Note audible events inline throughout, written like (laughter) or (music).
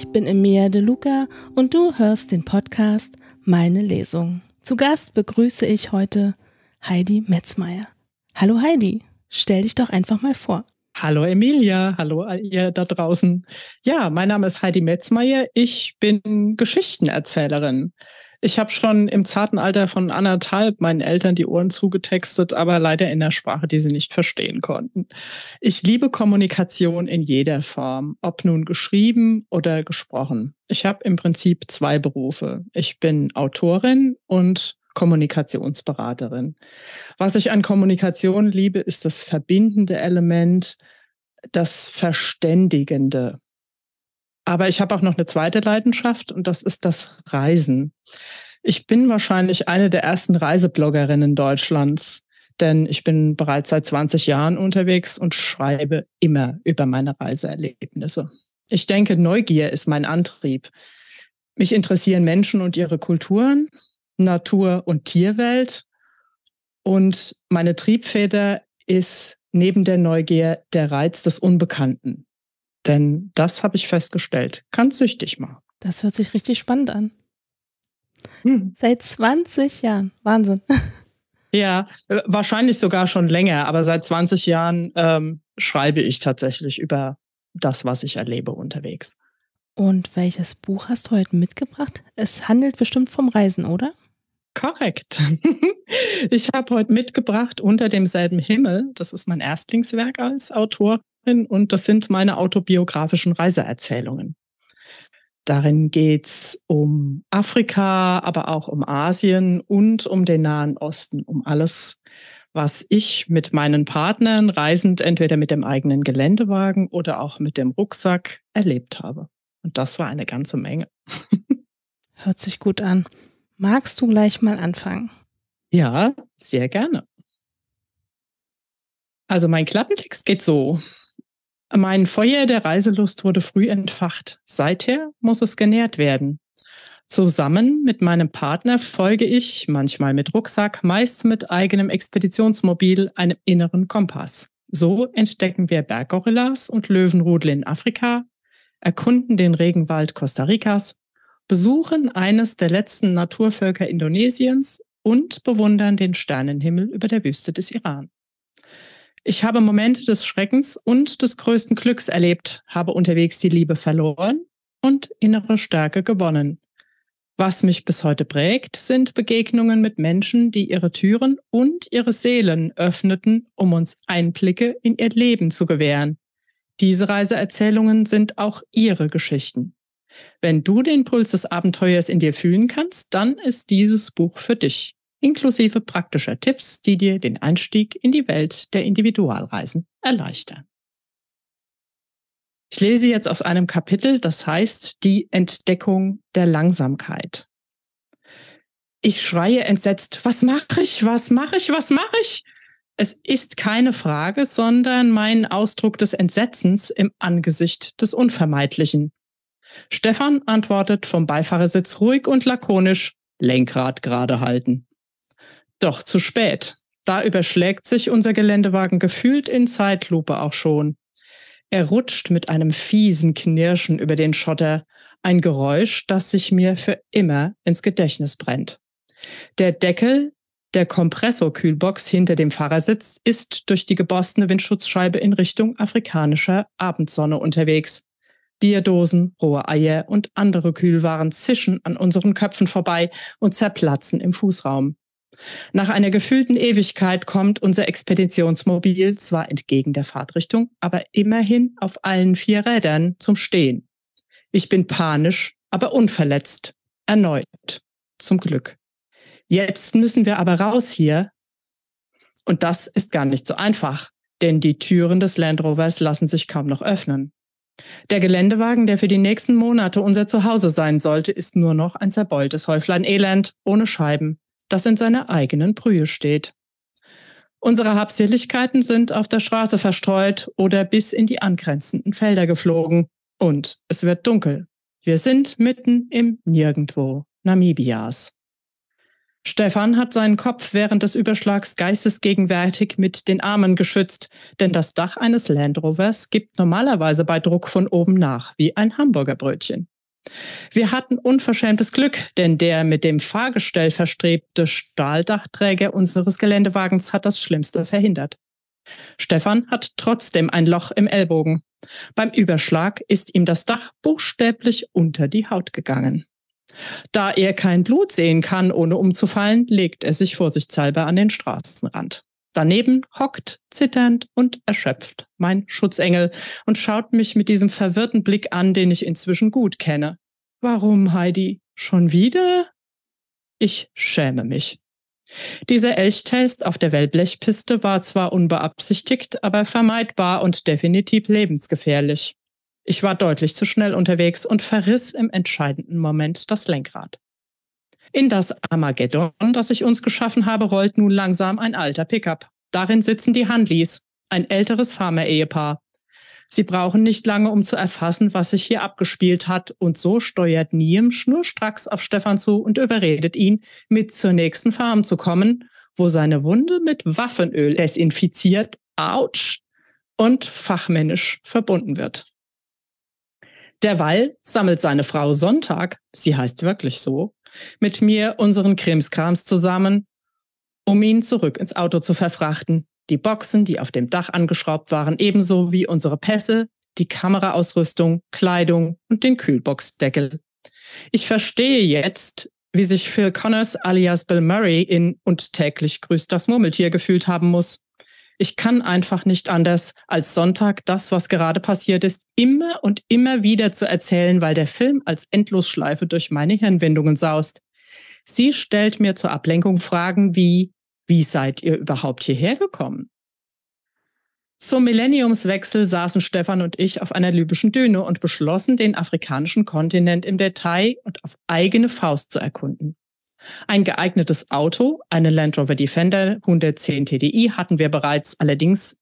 Ich bin Emilia De Luca und du hörst den Podcast Meine Lesung. Zu Gast begrüße ich heute Heidi Metzmeier. Hallo Heidi, stell dich doch einfach mal vor. Hallo Emilia, hallo ihr da draußen. Ja, mein Name ist Heidi Metzmeier, ich bin Geschichtenerzählerin. Ich habe schon im zarten Alter von anderthalb meinen Eltern die Ohren zugetextet, aber leider in der Sprache, die sie nicht verstehen konnten. Ich liebe Kommunikation in jeder Form, ob nun geschrieben oder gesprochen. Ich habe im Prinzip zwei Berufe. Ich bin Autorin und Kommunikationsberaterin. Was ich an Kommunikation liebe, ist das verbindende Element, das Verständigende. Aber ich habe auch noch eine zweite Leidenschaft und das ist das Reisen. Ich bin wahrscheinlich eine der ersten Reisebloggerinnen Deutschlands, denn ich bin bereits seit 20 Jahren unterwegs und schreibe immer über meine Reiseerlebnisse. Ich denke, Neugier ist mein Antrieb. Mich interessieren Menschen und ihre Kulturen. Natur- und Tierwelt. Und meine Triebfeder ist neben der Neugier der Reiz des Unbekannten. Denn das habe ich festgestellt, kann süchtig machen. Das hört sich richtig spannend an. Hm. Seit 20 Jahren. Wahnsinn. (laughs) Ja, äh, wahrscheinlich sogar schon länger, aber seit 20 Jahren ähm, schreibe ich tatsächlich über das, was ich erlebe unterwegs. Und welches Buch hast du heute mitgebracht? Es handelt bestimmt vom Reisen, oder? Korrekt. (laughs) Ich habe heute mitgebracht Unter demselben Himmel. Das ist mein Erstlingswerk als Autorin und das sind meine autobiografischen Reiseerzählungen. Darin geht es um Afrika, aber auch um Asien und um den Nahen Osten, um alles, was ich mit meinen Partnern reisend entweder mit dem eigenen Geländewagen oder auch mit dem Rucksack erlebt habe. Und das war eine ganze Menge. (laughs) Hört sich gut an. Magst du gleich mal anfangen? Ja, sehr gerne. Also mein Klappentext geht so. Mein Feuer der Reiselust wurde früh entfacht. Seither muss es genährt werden. Zusammen mit meinem Partner folge ich, manchmal mit Rucksack, meist mit eigenem Expeditionsmobil, einem inneren Kompass. So entdecken wir Berggorillas und Löwenrudel in Afrika, erkunden den Regenwald Costa Ricas besuchen eines der letzten Naturvölker Indonesiens und bewundern den Sternenhimmel über der Wüste des Iran. Ich habe Momente des Schreckens und des größten Glücks erlebt, habe unterwegs die Liebe verloren und innere Stärke gewonnen. Was mich bis heute prägt, sind Begegnungen mit Menschen, die ihre Türen und ihre Seelen öffneten, um uns Einblicke in ihr Leben zu gewähren. Diese Reiseerzählungen sind auch ihre Geschichten. Wenn du den Puls des Abenteuers in dir fühlen kannst, dann ist dieses Buch für dich, inklusive praktischer Tipps, die dir den Einstieg in die Welt der Individualreisen erleichtern. Ich lese jetzt aus einem Kapitel, das heißt Die Entdeckung der Langsamkeit. Ich schreie entsetzt, was mache ich, was mache ich, was mache ich? Es ist keine Frage, sondern mein Ausdruck des Entsetzens im Angesicht des Unvermeidlichen. Stefan antwortet vom Beifahrersitz ruhig und lakonisch, Lenkrad gerade halten. Doch zu spät. Da überschlägt sich unser Geländewagen gefühlt in Zeitlupe auch schon. Er rutscht mit einem fiesen Knirschen über den Schotter, ein Geräusch, das sich mir für immer ins Gedächtnis brennt. Der Deckel der Kompressorkühlbox hinter dem Fahrersitz ist durch die geborstene Windschutzscheibe in Richtung afrikanischer Abendsonne unterwegs. Bierdosen, rohe Eier und andere Kühlwaren zischen an unseren Köpfen vorbei und zerplatzen im Fußraum. Nach einer gefühlten Ewigkeit kommt unser Expeditionsmobil zwar entgegen der Fahrtrichtung, aber immerhin auf allen vier Rädern zum Stehen. Ich bin panisch, aber unverletzt. Erneut. Zum Glück. Jetzt müssen wir aber raus hier. Und das ist gar nicht so einfach, denn die Türen des Land Rovers lassen sich kaum noch öffnen. Der Geländewagen, der für die nächsten Monate unser Zuhause sein sollte, ist nur noch ein zerbeultes Häuflein Elend, ohne Scheiben, das in seiner eigenen Brühe steht. Unsere Habseligkeiten sind auf der Straße verstreut oder bis in die angrenzenden Felder geflogen. Und es wird dunkel. Wir sind mitten im Nirgendwo Namibias. Stefan hat seinen Kopf während des Überschlags geistesgegenwärtig mit den Armen geschützt, denn das Dach eines Land Rovers gibt normalerweise bei Druck von oben nach, wie ein Hamburgerbrötchen. Wir hatten unverschämtes Glück, denn der mit dem Fahrgestell verstrebte Stahldachträger unseres Geländewagens hat das Schlimmste verhindert. Stefan hat trotzdem ein Loch im Ellbogen. Beim Überschlag ist ihm das Dach buchstäblich unter die Haut gegangen. Da er kein Blut sehen kann, ohne umzufallen, legt er sich vorsichtshalber an den Straßenrand. Daneben hockt, zitternd und erschöpft, mein Schutzengel und schaut mich mit diesem verwirrten Blick an, den ich inzwischen gut kenne. Warum, Heidi? Schon wieder? Ich schäme mich. Dieser Elchtest auf der Wellblechpiste war zwar unbeabsichtigt, aber vermeidbar und definitiv lebensgefährlich. Ich war deutlich zu schnell unterwegs und verriss im entscheidenden Moment das Lenkrad. In das Armageddon, das ich uns geschaffen habe, rollt nun langsam ein alter Pickup. Darin sitzen die Handlis, ein älteres Farmer-Ehepaar. Sie brauchen nicht lange, um zu erfassen, was sich hier abgespielt hat, und so steuert Niem schnurstracks auf Stefan zu und überredet ihn, mit zur nächsten Farm zu kommen, wo seine Wunde mit Waffenöl desinfiziert, ouch, und fachmännisch verbunden wird. Derweil sammelt seine Frau Sonntag, sie heißt wirklich so, mit mir unseren Krimskrams zusammen, um ihn zurück ins Auto zu verfrachten. Die Boxen, die auf dem Dach angeschraubt waren, ebenso wie unsere Pässe, die Kameraausrüstung, Kleidung und den Kühlboxdeckel. Ich verstehe jetzt, wie sich Phil Connors alias Bill Murray in Und täglich grüßt das Murmeltier gefühlt haben muss. Ich kann einfach nicht anders, als Sonntag das, was gerade passiert ist, immer und immer wieder zu erzählen, weil der Film als Endlosschleife durch meine Hirnwindungen saust. Sie stellt mir zur Ablenkung Fragen wie, wie seid ihr überhaupt hierher gekommen? Zum Millenniumswechsel saßen Stefan und ich auf einer libyschen Düne und beschlossen, den afrikanischen Kontinent im Detail und auf eigene Faust zu erkunden. Ein geeignetes Auto, eine Land Rover Defender 110 TDI hatten wir bereits, allerdings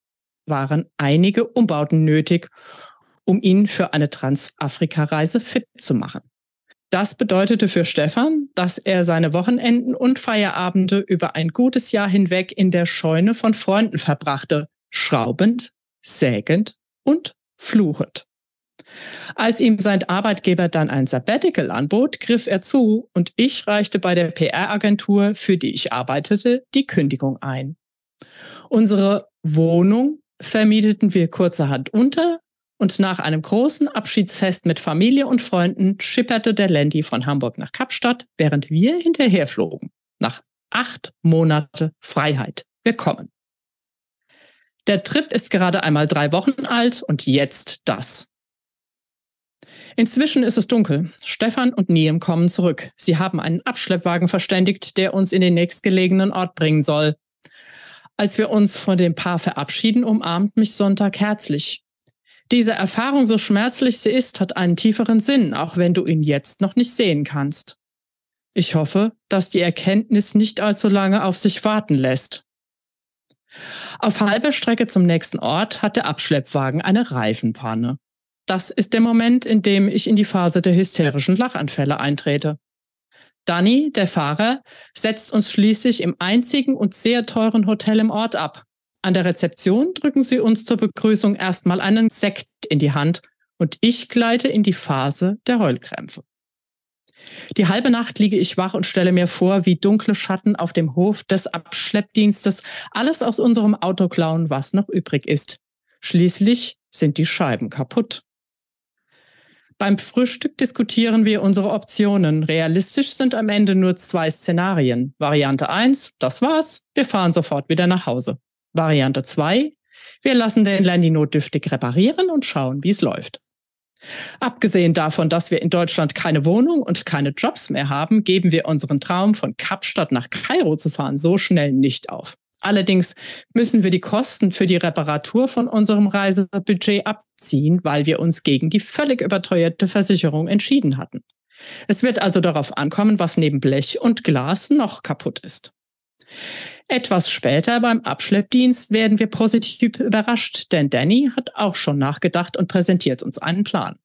waren einige Umbauten nötig, um ihn für eine Transafrika-Reise fit zu machen. Das bedeutete für Stefan, dass er seine Wochenenden und Feierabende über ein gutes Jahr hinweg in der Scheune von Freunden verbrachte, schraubend, sägend und fluchend. Als ihm sein Arbeitgeber dann ein Sabbatical anbot, griff er zu und ich reichte bei der PR-Agentur, für die ich arbeitete, die Kündigung ein. Unsere Wohnung vermieteten wir kurzerhand unter und nach einem großen Abschiedsfest mit Familie und Freunden schipperte der Landy von Hamburg nach Kapstadt, während wir hinterherflogen. Nach acht Monaten Freiheit. Willkommen. Der Trip ist gerade einmal drei Wochen alt und jetzt das. Inzwischen ist es dunkel. Stefan und Niem kommen zurück. Sie haben einen Abschleppwagen verständigt, der uns in den nächstgelegenen Ort bringen soll. Als wir uns von dem Paar verabschieden, umarmt mich Sonntag herzlich. Diese Erfahrung, so schmerzlich sie ist, hat einen tieferen Sinn, auch wenn du ihn jetzt noch nicht sehen kannst. Ich hoffe, dass die Erkenntnis nicht allzu lange auf sich warten lässt. Auf halber Strecke zum nächsten Ort hat der Abschleppwagen eine Reifenpanne. Das ist der Moment, in dem ich in die Phase der hysterischen Lachanfälle eintrete. Danny, der Fahrer, setzt uns schließlich im einzigen und sehr teuren Hotel im Ort ab. An der Rezeption drücken sie uns zur Begrüßung erstmal einen Sekt in die Hand und ich gleite in die Phase der Heulkrämpfe. Die halbe Nacht liege ich wach und stelle mir vor, wie dunkle Schatten auf dem Hof des Abschleppdienstes alles aus unserem Auto klauen, was noch übrig ist. Schließlich sind die Scheiben kaputt. Beim Frühstück diskutieren wir unsere Optionen. Realistisch sind am Ende nur zwei Szenarien. Variante 1, das war's, wir fahren sofort wieder nach Hause. Variante 2, wir lassen den Lenny notdürftig reparieren und schauen, wie es läuft. Abgesehen davon, dass wir in Deutschland keine Wohnung und keine Jobs mehr haben, geben wir unseren Traum, von Kapstadt nach Kairo zu fahren, so schnell nicht auf. Allerdings müssen wir die Kosten für die Reparatur von unserem Reisebudget ab ziehen, weil wir uns gegen die völlig überteuerte Versicherung entschieden hatten. Es wird also darauf ankommen, was neben Blech und Glas noch kaputt ist. Etwas später beim Abschleppdienst werden wir positiv überrascht, denn Danny hat auch schon nachgedacht und präsentiert uns einen Plan.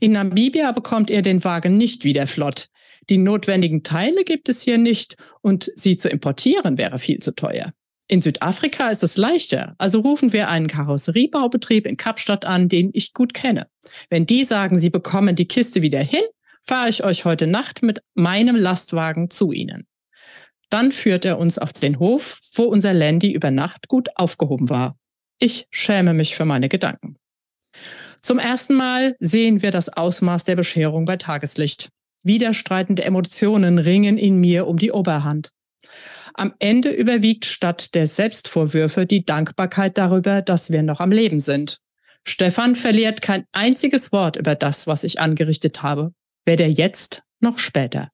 In Namibia bekommt er den Wagen nicht wieder flott. Die notwendigen Teile gibt es hier nicht und sie zu importieren wäre viel zu teuer. In Südafrika ist es leichter. Also rufen wir einen Karosseriebaubetrieb in Kapstadt an, den ich gut kenne. Wenn die sagen, sie bekommen die Kiste wieder hin, fahre ich euch heute Nacht mit meinem Lastwagen zu ihnen. Dann führt er uns auf den Hof, wo unser Landy über Nacht gut aufgehoben war. Ich schäme mich für meine Gedanken. Zum ersten Mal sehen wir das Ausmaß der Bescherung bei Tageslicht. Widerstreitende Emotionen ringen in mir um die Oberhand. Am Ende überwiegt statt der Selbstvorwürfe die Dankbarkeit darüber, dass wir noch am Leben sind. Stefan verliert kein einziges Wort über das, was ich angerichtet habe, weder jetzt noch später.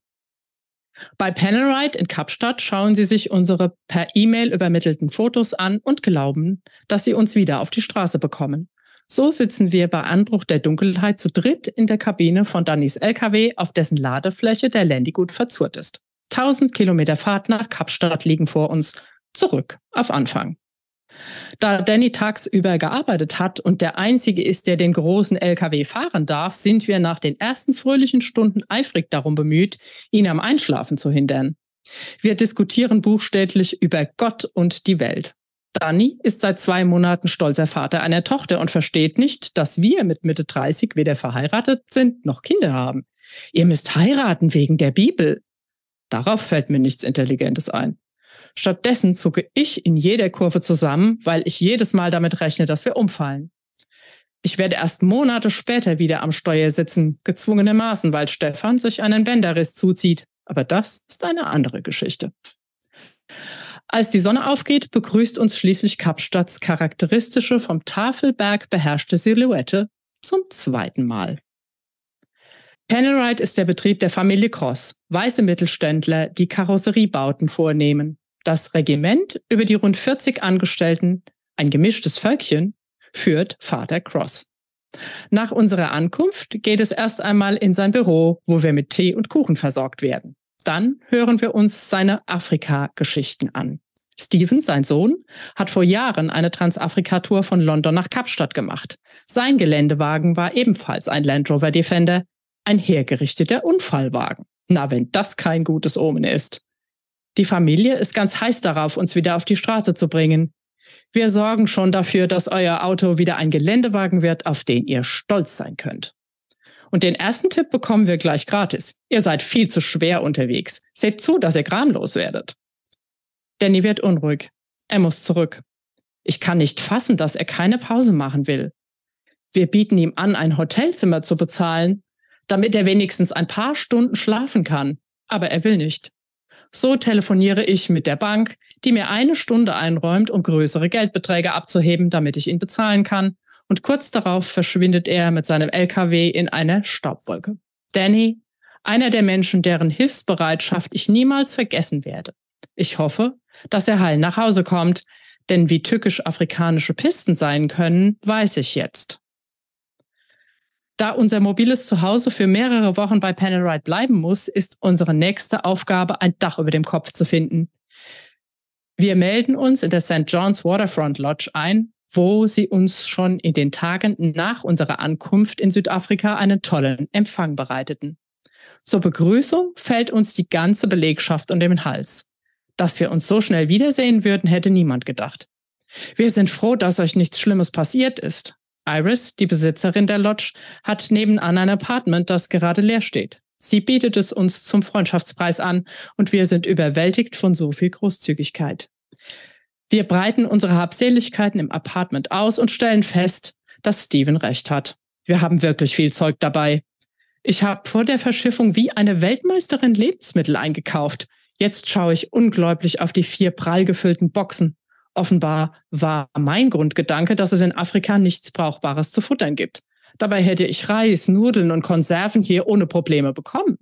Bei Panelride in Kapstadt schauen Sie sich unsere per E-Mail übermittelten Fotos an und glauben, dass Sie uns wieder auf die Straße bekommen. So sitzen wir bei Anbruch der Dunkelheit zu dritt in der Kabine von Dannys LKW, auf dessen Ladefläche der Landygut verzurrt ist. 1000 Kilometer Fahrt nach Kapstadt liegen vor uns. Zurück auf Anfang. Da Danny tagsüber gearbeitet hat und der Einzige ist, der den großen LKW fahren darf, sind wir nach den ersten fröhlichen Stunden eifrig darum bemüht, ihn am Einschlafen zu hindern. Wir diskutieren buchstäblich über Gott und die Welt. Danny ist seit zwei Monaten stolzer Vater einer Tochter und versteht nicht, dass wir mit Mitte 30 weder verheiratet sind noch Kinder haben. Ihr müsst heiraten wegen der Bibel. Darauf fällt mir nichts Intelligentes ein. Stattdessen zucke ich in jeder Kurve zusammen, weil ich jedes Mal damit rechne, dass wir umfallen. Ich werde erst Monate später wieder am Steuer sitzen, gezwungenermaßen, weil Stefan sich einen Bänderriss zuzieht. Aber das ist eine andere Geschichte. Als die Sonne aufgeht, begrüßt uns schließlich Kapstads charakteristische vom Tafelberg beherrschte Silhouette zum zweiten Mal. Panelride ist der Betrieb der Familie Cross, weiße Mittelständler, die Karosseriebauten vornehmen. Das Regiment über die rund 40 Angestellten, ein gemischtes Völkchen, führt Vater Cross. Nach unserer Ankunft geht es erst einmal in sein Büro, wo wir mit Tee und Kuchen versorgt werden. Dann hören wir uns seine Afrika-Geschichten an. Steven, sein Sohn, hat vor Jahren eine Transafrika-Tour von London nach Kapstadt gemacht. Sein Geländewagen war ebenfalls ein Land Rover Defender, ein hergerichteter Unfallwagen. Na, wenn das kein gutes Omen ist. Die Familie ist ganz heiß darauf, uns wieder auf die Straße zu bringen. Wir sorgen schon dafür, dass euer Auto wieder ein Geländewagen wird, auf den ihr stolz sein könnt. Und den ersten Tipp bekommen wir gleich gratis. Ihr seid viel zu schwer unterwegs. Seht zu, dass ihr gramlos werdet. Danny wird unruhig. Er muss zurück. Ich kann nicht fassen, dass er keine Pause machen will. Wir bieten ihm an, ein Hotelzimmer zu bezahlen, damit er wenigstens ein paar Stunden schlafen kann. Aber er will nicht. So telefoniere ich mit der Bank, die mir eine Stunde einräumt, um größere Geldbeträge abzuheben, damit ich ihn bezahlen kann. Und kurz darauf verschwindet er mit seinem LKW in einer Staubwolke. Danny, einer der Menschen, deren Hilfsbereitschaft ich niemals vergessen werde. Ich hoffe, dass er heil nach Hause kommt, denn wie tückisch afrikanische Pisten sein können, weiß ich jetzt. Da unser mobiles Zuhause für mehrere Wochen bei Panelride bleiben muss, ist unsere nächste Aufgabe, ein Dach über dem Kopf zu finden. Wir melden uns in der St. John's Waterfront Lodge ein, wo sie uns schon in den Tagen nach unserer Ankunft in Südafrika einen tollen Empfang bereiteten. Zur Begrüßung fällt uns die ganze Belegschaft unter den Hals. Dass wir uns so schnell wiedersehen würden, hätte niemand gedacht. Wir sind froh, dass euch nichts Schlimmes passiert ist, Iris, die Besitzerin der Lodge, hat nebenan ein Apartment, das gerade leer steht. Sie bietet es uns zum Freundschaftspreis an und wir sind überwältigt von so viel Großzügigkeit. Wir breiten unsere Habseligkeiten im Apartment aus und stellen fest, dass Steven recht hat. Wir haben wirklich viel Zeug dabei. Ich habe vor der Verschiffung wie eine Weltmeisterin Lebensmittel eingekauft. Jetzt schaue ich ungläubig auf die vier prall gefüllten Boxen. Offenbar war mein Grundgedanke, dass es in Afrika nichts Brauchbares zu futtern gibt. Dabei hätte ich Reis, Nudeln und Konserven hier ohne Probleme bekommen.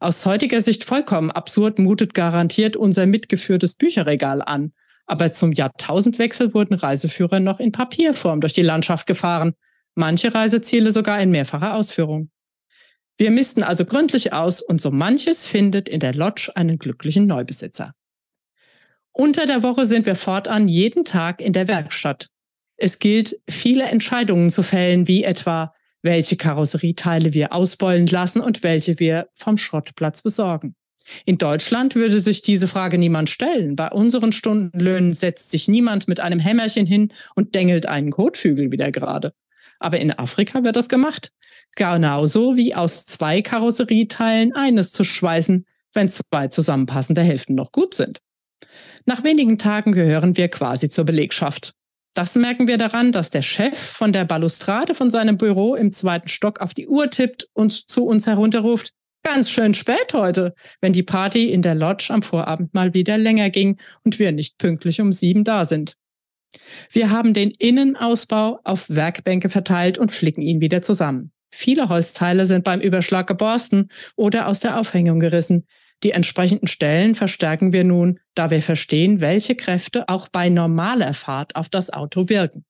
Aus heutiger Sicht vollkommen absurd mutet garantiert unser mitgeführtes Bücherregal an. Aber zum Jahrtausendwechsel wurden Reiseführer noch in Papierform durch die Landschaft gefahren, manche Reiseziele sogar in mehrfacher Ausführung. Wir missten also gründlich aus und so manches findet in der Lodge einen glücklichen Neubesitzer. Unter der Woche sind wir fortan jeden Tag in der Werkstatt. Es gilt, viele Entscheidungen zu fällen, wie etwa, welche Karosserieteile wir ausbeulen lassen und welche wir vom Schrottplatz besorgen. In Deutschland würde sich diese Frage niemand stellen. Bei unseren Stundenlöhnen setzt sich niemand mit einem Hämmerchen hin und dengelt einen Kotflügel wieder gerade. Aber in Afrika wird das gemacht. Genauso wie aus zwei Karosserieteilen eines zu schweißen, wenn zwei zusammenpassende Hälften noch gut sind. Nach wenigen Tagen gehören wir quasi zur Belegschaft. Das merken wir daran, dass der Chef von der Balustrade von seinem Büro im zweiten Stock auf die Uhr tippt und zu uns herunterruft, ganz schön spät heute, wenn die Party in der Lodge am Vorabend mal wieder länger ging und wir nicht pünktlich um sieben da sind. Wir haben den Innenausbau auf Werkbänke verteilt und flicken ihn wieder zusammen. Viele Holzteile sind beim Überschlag geborsten oder aus der Aufhängung gerissen. Die entsprechenden Stellen verstärken wir nun, da wir verstehen, welche Kräfte auch bei normaler Fahrt auf das Auto wirken.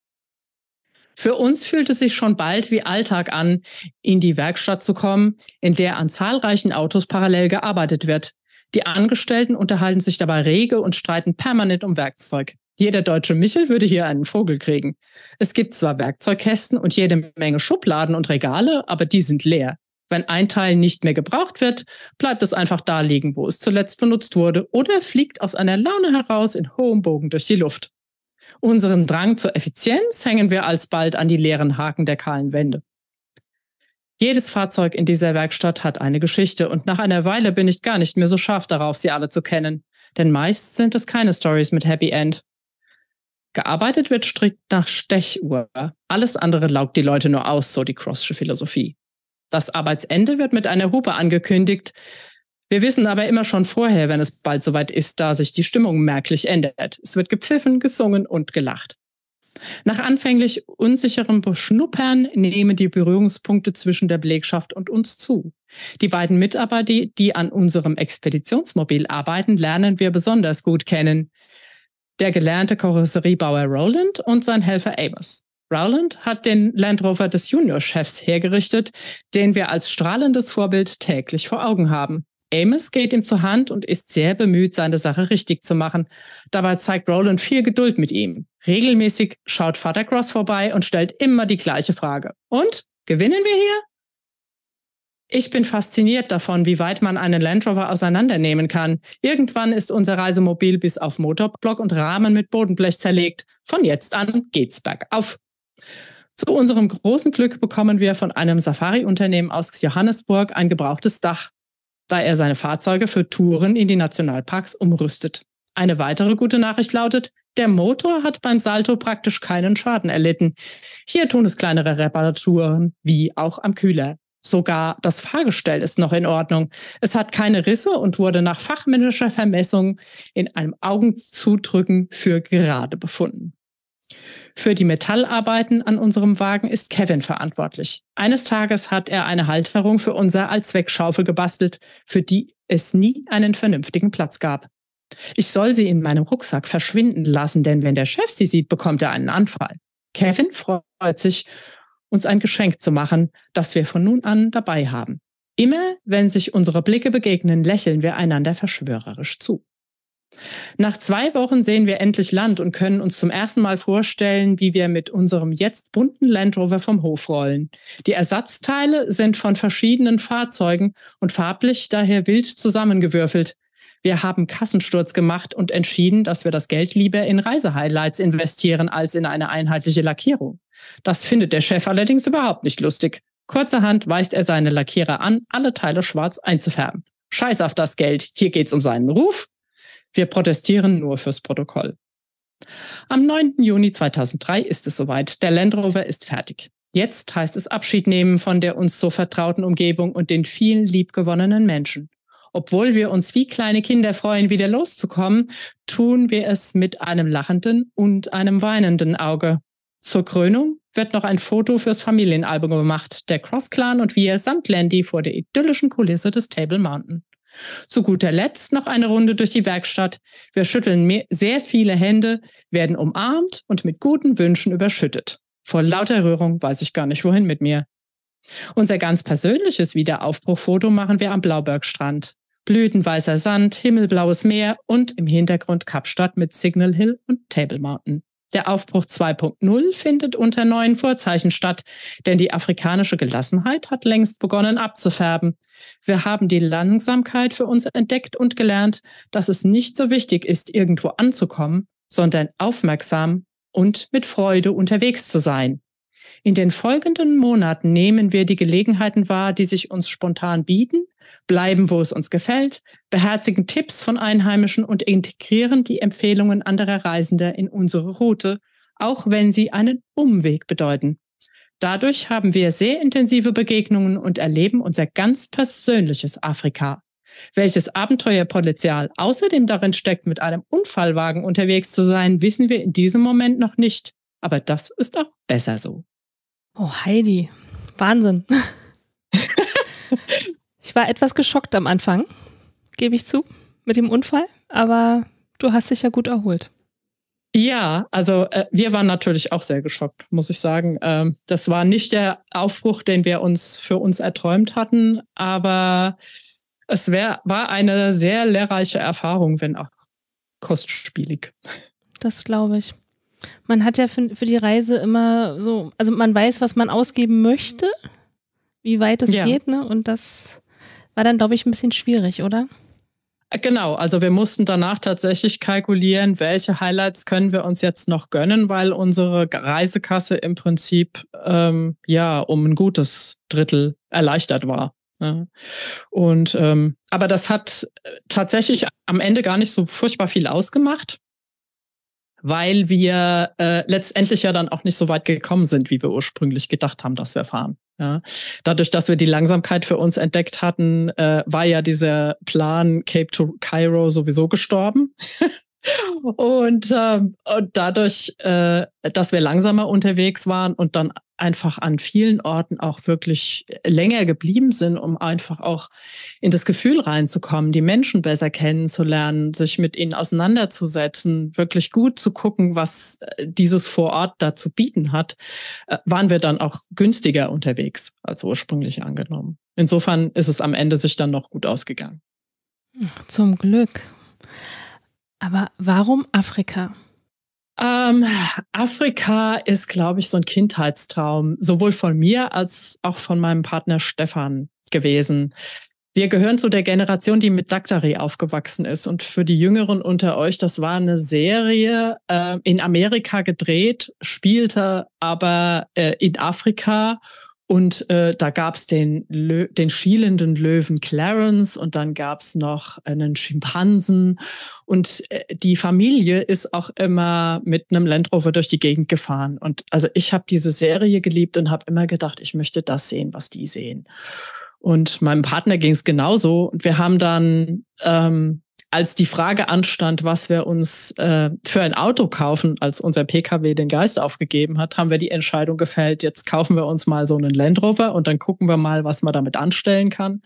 Für uns fühlt es sich schon bald wie Alltag an, in die Werkstatt zu kommen, in der an zahlreichen Autos parallel gearbeitet wird. Die Angestellten unterhalten sich dabei rege und streiten permanent um Werkzeug. Jeder deutsche Michel würde hier einen Vogel kriegen. Es gibt zwar Werkzeugkästen und jede Menge Schubladen und Regale, aber die sind leer. Wenn ein Teil nicht mehr gebraucht wird, bleibt es einfach da liegen, wo es zuletzt benutzt wurde oder fliegt aus einer Laune heraus in hohem Bogen durch die Luft. Unseren Drang zur Effizienz hängen wir alsbald an die leeren Haken der kahlen Wände. Jedes Fahrzeug in dieser Werkstatt hat eine Geschichte und nach einer Weile bin ich gar nicht mehr so scharf darauf, sie alle zu kennen, denn meist sind es keine Stories mit Happy End. Gearbeitet wird strikt nach Stechuhr. Alles andere laugt die Leute nur aus, so die Crossche Philosophie. Das Arbeitsende wird mit einer Hupe angekündigt. Wir wissen aber immer schon vorher, wenn es bald soweit ist, da sich die Stimmung merklich ändert. Es wird gepfiffen, gesungen und gelacht. Nach anfänglich unsicherem Beschnuppern nehmen die Berührungspunkte zwischen der Belegschaft und uns zu. Die beiden Mitarbeiter, die an unserem Expeditionsmobil arbeiten, lernen wir besonders gut kennen. Der gelernte Karosseriebauer Roland und sein Helfer Amos. Rowland hat den Land Rover des Juniorchefs hergerichtet, den wir als strahlendes Vorbild täglich vor Augen haben. Amos geht ihm zur Hand und ist sehr bemüht, seine Sache richtig zu machen. Dabei zeigt Roland viel Geduld mit ihm. Regelmäßig schaut Vater Cross vorbei und stellt immer die gleiche Frage. Und gewinnen wir hier? Ich bin fasziniert davon, wie weit man einen Land Rover auseinandernehmen kann. Irgendwann ist unser Reisemobil bis auf Motorblock und Rahmen mit Bodenblech zerlegt. Von jetzt an geht's bergauf. Zu unserem großen Glück bekommen wir von einem Safari-Unternehmen aus Johannesburg ein gebrauchtes Dach, da er seine Fahrzeuge für Touren in die Nationalparks umrüstet. Eine weitere gute Nachricht lautet, der Motor hat beim Salto praktisch keinen Schaden erlitten. Hier tun es kleinere Reparaturen, wie auch am Kühler. Sogar das Fahrgestell ist noch in Ordnung. Es hat keine Risse und wurde nach fachmännischer Vermessung in einem Augenzudrücken für gerade befunden. Für die Metallarbeiten an unserem Wagen ist Kevin verantwortlich. Eines Tages hat er eine Halterung für unser Allzweckschaufel gebastelt, für die es nie einen vernünftigen Platz gab. Ich soll sie in meinem Rucksack verschwinden lassen, denn wenn der Chef sie sieht, bekommt er einen Anfall. Kevin freut sich, uns ein Geschenk zu machen, das wir von nun an dabei haben. Immer wenn sich unsere Blicke begegnen, lächeln wir einander verschwörerisch zu. Nach zwei Wochen sehen wir endlich Land und können uns zum ersten Mal vorstellen, wie wir mit unserem jetzt bunten Land Rover vom Hof rollen. Die Ersatzteile sind von verschiedenen Fahrzeugen und farblich daher wild zusammengewürfelt. Wir haben Kassensturz gemacht und entschieden, dass wir das Geld lieber in Reisehighlights investieren als in eine einheitliche Lackierung. Das findet der Chef allerdings überhaupt nicht lustig. Kurzerhand weist er seine Lackierer an, alle Teile schwarz einzufärben. Scheiß auf das Geld, hier geht's um seinen Ruf wir protestieren nur fürs Protokoll. Am 9. Juni 2003 ist es soweit. Der Land Rover ist fertig. Jetzt heißt es Abschied nehmen von der uns so vertrauten Umgebung und den vielen liebgewonnenen Menschen. Obwohl wir uns wie kleine Kinder freuen, wieder loszukommen, tun wir es mit einem lachenden und einem weinenden Auge. Zur Krönung wird noch ein Foto fürs Familienalbum gemacht, der Cross Clan und wir samt Landy vor der idyllischen Kulisse des Table Mountain. Zu guter Letzt noch eine Runde durch die Werkstatt. Wir schütteln mehr, sehr viele Hände, werden umarmt und mit guten Wünschen überschüttet. Vor lauter Rührung weiß ich gar nicht, wohin mit mir. Unser ganz persönliches Wiederaufbruchfoto machen wir am Blaubergstrand. Blütenweißer Sand, himmelblaues Meer und im Hintergrund Kapstadt mit Signal Hill und Table Mountain. Der Aufbruch 2.0 findet unter neuen Vorzeichen statt, denn die afrikanische Gelassenheit hat längst begonnen abzufärben. Wir haben die Langsamkeit für uns entdeckt und gelernt, dass es nicht so wichtig ist, irgendwo anzukommen, sondern aufmerksam und mit Freude unterwegs zu sein. In den folgenden Monaten nehmen wir die Gelegenheiten wahr, die sich uns spontan bieten, bleiben, wo es uns gefällt, beherzigen Tipps von Einheimischen und integrieren die Empfehlungen anderer Reisender in unsere Route, auch wenn sie einen Umweg bedeuten. Dadurch haben wir sehr intensive Begegnungen und erleben unser ganz persönliches Afrika. Welches Abenteuerpotenzial außerdem darin steckt, mit einem Unfallwagen unterwegs zu sein, wissen wir in diesem Moment noch nicht. Aber das ist auch besser so. Oh, Heidi. Wahnsinn. (laughs) ich war etwas geschockt am Anfang, gebe ich zu, mit dem Unfall, aber du hast dich ja gut erholt. Ja, also äh, wir waren natürlich auch sehr geschockt, muss ich sagen. Ähm, das war nicht der Aufbruch, den wir uns für uns erträumt hatten, aber es wär, war eine sehr lehrreiche Erfahrung, wenn auch kostspielig. Das glaube ich. Man hat ja für, für die Reise immer so, also man weiß, was man ausgeben möchte, wie weit es ja. geht, ne? Und das war dann, glaube ich, ein bisschen schwierig, oder? Äh, genau, also wir mussten danach tatsächlich kalkulieren, welche Highlights können wir uns jetzt noch gönnen, weil unsere Reisekasse im Prinzip ähm, ja um ein gutes Drittel erleichtert war. Ja. Ne? Und ähm, aber das hat äh, tatsächlich am Ende gar nicht so furchtbar viel ausgemacht weil wir äh, letztendlich ja dann auch nicht so weit gekommen sind, wie wir ursprünglich gedacht haben, dass wir fahren. Ja. Dadurch, dass wir die Langsamkeit für uns entdeckt hatten, äh, war ja dieser Plan Cape to Cairo sowieso gestorben. (laughs) und, äh, und dadurch, äh, dass wir langsamer unterwegs waren und dann einfach an vielen Orten auch wirklich länger geblieben sind, um einfach auch in das Gefühl reinzukommen, die Menschen besser kennenzulernen, sich mit ihnen auseinanderzusetzen, wirklich gut zu gucken, was äh, dieses vor Ort da zu bieten hat, äh, waren wir dann auch günstiger unterwegs als ursprünglich angenommen. Insofern ist es am Ende sich dann noch gut ausgegangen. Zum Glück. Aber warum Afrika? Ähm, Afrika ist, glaube ich, so ein Kindheitstraum, sowohl von mir als auch von meinem Partner Stefan gewesen. Wir gehören zu der Generation, die mit Daktari aufgewachsen ist. Und für die Jüngeren unter euch, das war eine Serie äh, in Amerika gedreht, spielte aber äh, in Afrika und äh, da gab's den, den schielenden Löwen Clarence und dann gab's noch einen Schimpansen. Und äh, die Familie ist auch immer mit einem Land Rover durch die Gegend gefahren. Und also ich habe diese Serie geliebt und habe immer gedacht, ich möchte das sehen, was die sehen. Und meinem Partner ging's genauso. Und wir haben dann ähm, als die Frage anstand, was wir uns äh, für ein Auto kaufen, als unser PKW den Geist aufgegeben hat, haben wir die Entscheidung gefällt, jetzt kaufen wir uns mal so einen Land Rover und dann gucken wir mal, was man damit anstellen kann.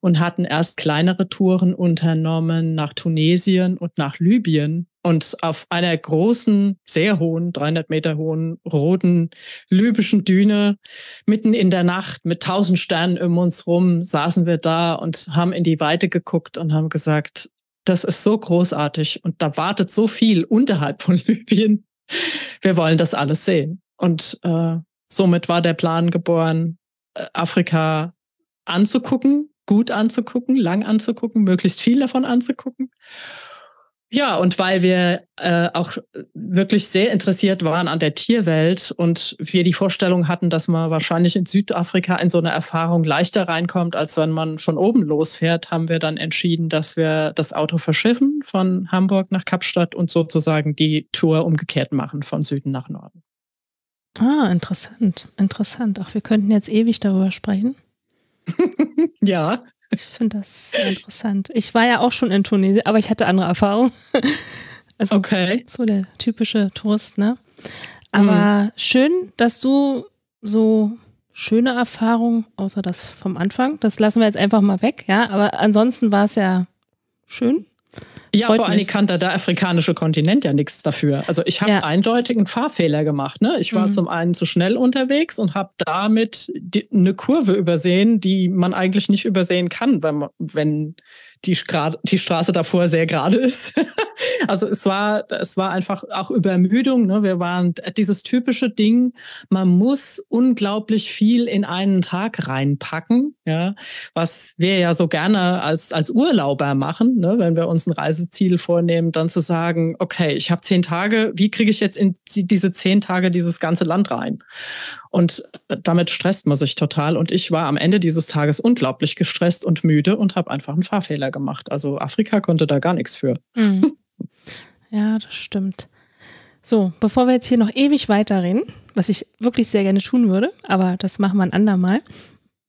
Und hatten erst kleinere Touren unternommen nach Tunesien und nach Libyen. Und auf einer großen, sehr hohen, 300 Meter hohen, roten libyschen Düne, mitten in der Nacht mit tausend Sternen um uns rum, saßen wir da und haben in die Weite geguckt und haben gesagt, das ist so großartig und da wartet so viel unterhalb von (laughs) Libyen. Wir wollen das alles sehen. Und äh, somit war der Plan geboren, äh, Afrika anzugucken, gut anzugucken, lang anzugucken, möglichst viel davon anzugucken ja, und weil wir äh, auch wirklich sehr interessiert waren an der Tierwelt und wir die Vorstellung hatten, dass man wahrscheinlich in Südafrika in so eine Erfahrung leichter reinkommt, als wenn man von oben losfährt, haben wir dann entschieden, dass wir das Auto verschiffen von Hamburg nach Kapstadt und sozusagen die Tour umgekehrt machen von Süden nach Norden. Ah, interessant, interessant. Auch wir könnten jetzt ewig darüber sprechen. (laughs) ja. Ich finde das interessant. Ich war ja auch schon in Tunesien, aber ich hatte andere Erfahrungen. (laughs) Also okay. so der typische Tourist, ne? Aber mhm. schön, dass du so schöne Erfahrungen, außer das vom Anfang, das lassen wir jetzt einfach mal weg, ja. Aber ansonsten war es ja schön. Ja, Freut vor allem kann da der afrikanische Kontinent ja nichts dafür. Also ich habe ja. eindeutig einen Fahrfehler gemacht. Ne? Ich war mhm. zum einen zu schnell unterwegs und habe damit die, eine Kurve übersehen, die man eigentlich nicht übersehen kann, wenn, wenn die, die Straße davor sehr gerade ist. (laughs) also es war, es war einfach auch Übermüdung. Ne? Wir waren dieses typische Ding, man muss unglaublich viel in einen Tag reinpacken, ja? was wir ja so gerne als, als Urlauber machen, ne? wenn wir uns ein Reiseziel vornehmen, dann zu sagen, okay, ich habe zehn Tage, wie kriege ich jetzt in diese zehn Tage dieses ganze Land rein? Und äh, damit stresst man sich total. Und ich war am Ende dieses Tages unglaublich gestresst und müde und habe einfach einen Fahrfehler gemacht. Also Afrika konnte da gar nichts für. Mhm. Ja, das stimmt. So, bevor wir jetzt hier noch ewig weiterreden, was ich wirklich sehr gerne tun würde, aber das machen wir ein andermal,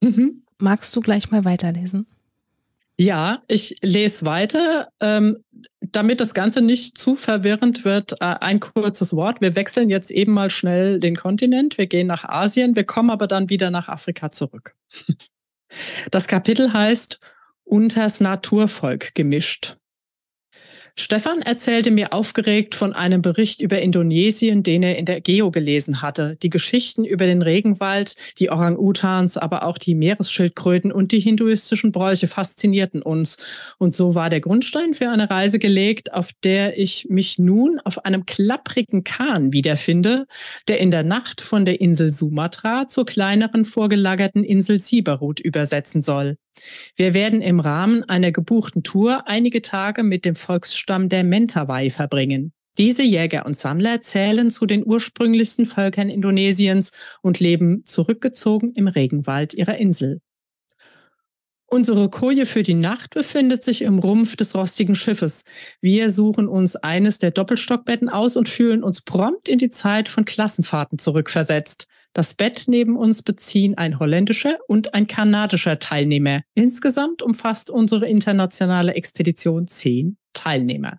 mhm. magst du gleich mal weiterlesen? Ja, ich lese weiter. Ähm, damit das Ganze nicht zu verwirrend wird, äh, ein kurzes Wort. Wir wechseln jetzt eben mal schnell den Kontinent. Wir gehen nach Asien, wir kommen aber dann wieder nach Afrika zurück. (laughs) Das Kapitel heißt Unters Naturvolk gemischt. Stefan erzählte mir aufgeregt von einem Bericht über Indonesien, den er in der Geo gelesen hatte. Die Geschichten über den Regenwald, die Orang-Utans, aber auch die Meeresschildkröten und die hinduistischen Bräuche faszinierten uns. Und so war der Grundstein für eine Reise gelegt, auf der ich mich nun auf einem klapprigen Kahn wiederfinde, der in der Nacht von der Insel Sumatra zur kleineren vorgelagerten Insel Sibarut übersetzen soll. Wir werden im Rahmen einer gebuchten Tour einige Tage mit dem Volksstamm der Mentawai verbringen. Diese Jäger und Sammler zählen zu den ursprünglichsten Völkern Indonesiens und leben zurückgezogen im Regenwald ihrer Insel. Unsere Koje für die Nacht befindet sich im Rumpf des rostigen Schiffes. Wir suchen uns eines der Doppelstockbetten aus und fühlen uns prompt in die Zeit von Klassenfahrten zurückversetzt das Bett neben uns beziehen ein holländischer und ein kanadischer Teilnehmer. Insgesamt umfasst unsere internationale Expedition zehn Teilnehmer.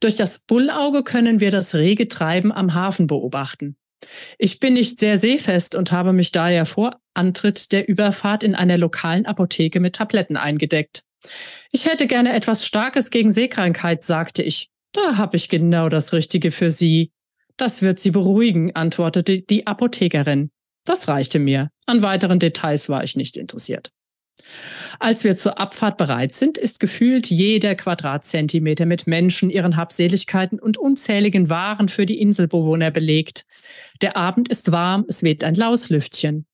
Durch das Bullauge können wir das rege Treiben am Hafen beobachten. Ich bin nicht sehr seefest und habe mich daher vor Antritt der Überfahrt in einer lokalen Apotheke mit Tabletten eingedeckt. Ich hätte gerne etwas Starkes gegen Seekrankheit, sagte ich. Da habe ich genau das Richtige für Sie. Das wird Sie beruhigen, antwortete die Apothekerin. Das reichte mir. An weiteren Details war ich nicht interessiert. Als wir zur Abfahrt bereit sind, ist gefühlt jeder Quadratzentimeter mit Menschen, ihren Habseligkeiten und unzähligen Waren für die Inselbewohner belegt. Der Abend ist warm, es weht ein Lauslüftchen.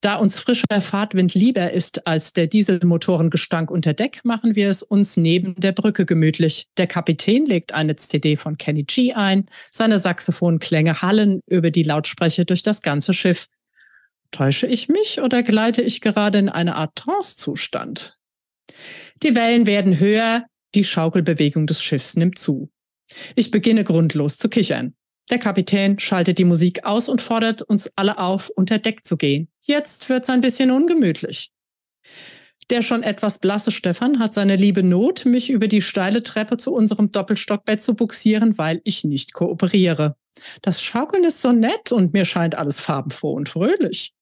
Da uns frischer Fahrtwind lieber ist als der Dieselmotorengestank unter Deck, machen wir es uns neben der Brücke gemütlich. Der Kapitän legt eine CD von Kenny G ein, seine Saxophonklänge hallen über die Lautsprecher durch das ganze Schiff. Täusche ich mich oder gleite ich gerade in eine Art Trancezustand? Die Wellen werden höher, die Schaukelbewegung des Schiffs nimmt zu. Ich beginne grundlos zu kichern. Der Kapitän schaltet die Musik aus und fordert uns alle auf, unter Deck zu gehen. Jetzt wird's ein bisschen ungemütlich. Der schon etwas blasse Stefan hat seine liebe Not, mich über die steile Treppe zu unserem Doppelstockbett zu buxieren, weil ich nicht kooperiere. Das Schaukeln ist so nett und mir scheint alles farbenfroh und fröhlich.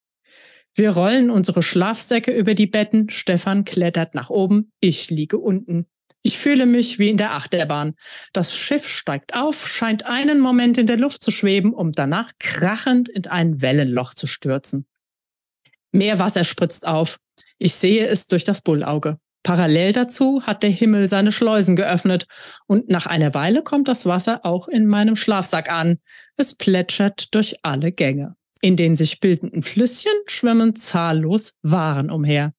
Wir rollen unsere Schlafsäcke über die Betten, Stefan klettert nach oben, ich liege unten. Ich fühle mich wie in der Achterbahn. Das Schiff steigt auf, scheint einen Moment in der Luft zu schweben, um danach krachend in ein Wellenloch zu stürzen. Mehr Wasser spritzt auf. Ich sehe es durch das Bullauge. Parallel dazu hat der Himmel seine Schleusen geöffnet und nach einer Weile kommt das Wasser auch in meinem Schlafsack an. Es plätschert durch alle Gänge. In den sich bildenden Flüsschen schwimmen zahllos Waren umher.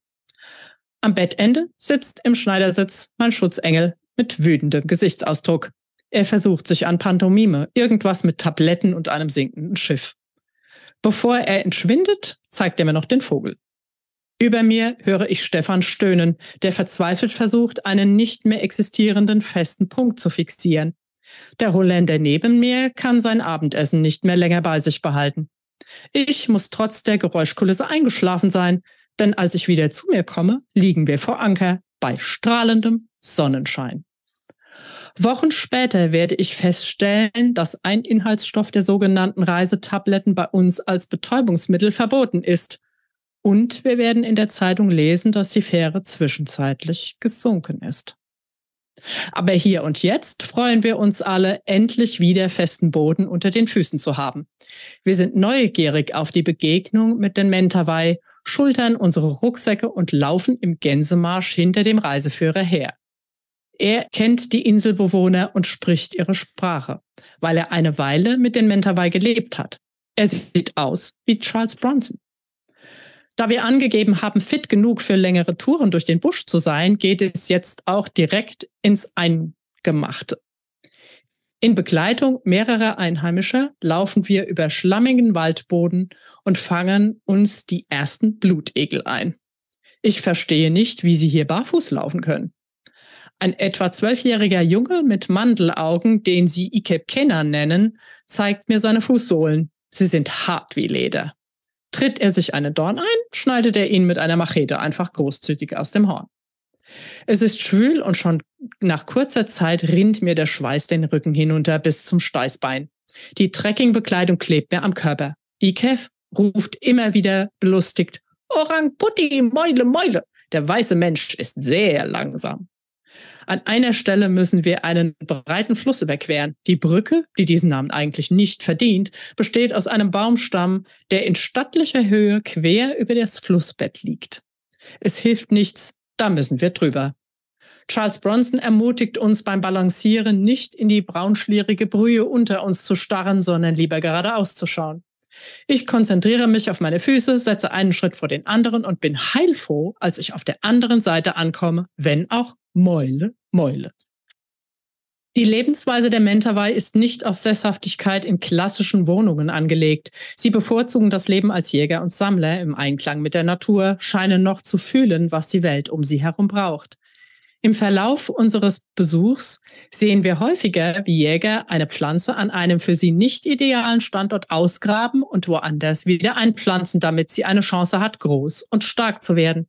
Am Bettende sitzt im Schneidersitz mein Schutzengel mit wütendem Gesichtsausdruck. Er versucht sich an Pantomime, irgendwas mit Tabletten und einem sinkenden Schiff. Bevor er entschwindet, zeigt er mir noch den Vogel. Über mir höre ich Stefan stöhnen, der verzweifelt versucht, einen nicht mehr existierenden festen Punkt zu fixieren. Der Holländer neben mir kann sein Abendessen nicht mehr länger bei sich behalten. Ich muss trotz der Geräuschkulisse eingeschlafen sein, denn als ich wieder zu mir komme, liegen wir vor Anker bei strahlendem Sonnenschein. Wochen später werde ich feststellen, dass ein Inhaltsstoff der sogenannten Reisetabletten bei uns als Betäubungsmittel verboten ist. Und wir werden in der Zeitung lesen, dass die Fähre zwischenzeitlich gesunken ist. Aber hier und jetzt freuen wir uns alle, endlich wieder festen Boden unter den Füßen zu haben. Wir sind neugierig auf die Begegnung mit den Mentawai schultern unsere Rucksäcke und laufen im Gänsemarsch hinter dem Reiseführer her. Er kennt die Inselbewohner und spricht ihre Sprache, weil er eine Weile mit den Mentawai gelebt hat. Er sieht aus wie Charles Bronson. Da wir angegeben haben, fit genug für längere Touren durch den Busch zu sein, geht es jetzt auch direkt ins Eingemachte. In Begleitung mehrerer Einheimischer laufen wir über schlammigen Waldboden und fangen uns die ersten Blutegel ein. Ich verstehe nicht, wie sie hier barfuß laufen können. Ein etwa zwölfjähriger Junge mit Mandelaugen, den sie Ikepkena nennen, zeigt mir seine Fußsohlen. Sie sind hart wie Leder. Tritt er sich eine Dorn ein, schneidet er ihn mit einer Machete einfach großzügig aus dem Horn. Es ist schwül und schon nach kurzer Zeit rinnt mir der Schweiß den Rücken hinunter bis zum Steißbein. Die Trekkingbekleidung klebt mir am Körper. Ikev ruft immer wieder belustigt, Orang Putti, Meule, Meule. Der weiße Mensch ist sehr langsam. An einer Stelle müssen wir einen breiten Fluss überqueren. Die Brücke, die diesen Namen eigentlich nicht verdient, besteht aus einem Baumstamm, der in stattlicher Höhe quer über das Flussbett liegt. Es hilft nichts, da müssen wir drüber. Charles Bronson ermutigt uns beim Balancieren, nicht in die braunschlierige Brühe unter uns zu starren, sondern lieber geradeaus zu schauen. Ich konzentriere mich auf meine Füße, setze einen Schritt vor den anderen und bin heilfroh, als ich auf der anderen Seite ankomme, wenn auch Mäule, Mäule. Die Lebensweise der Mentawai ist nicht auf Sesshaftigkeit in klassischen Wohnungen angelegt. Sie bevorzugen das Leben als Jäger und Sammler im Einklang mit der Natur, scheinen noch zu fühlen, was die Welt um sie herum braucht. Im Verlauf unseres Besuchs sehen wir häufiger, wie Jäger eine Pflanze an einem für sie nicht idealen Standort ausgraben und woanders wieder einpflanzen, damit sie eine Chance hat, groß und stark zu werden.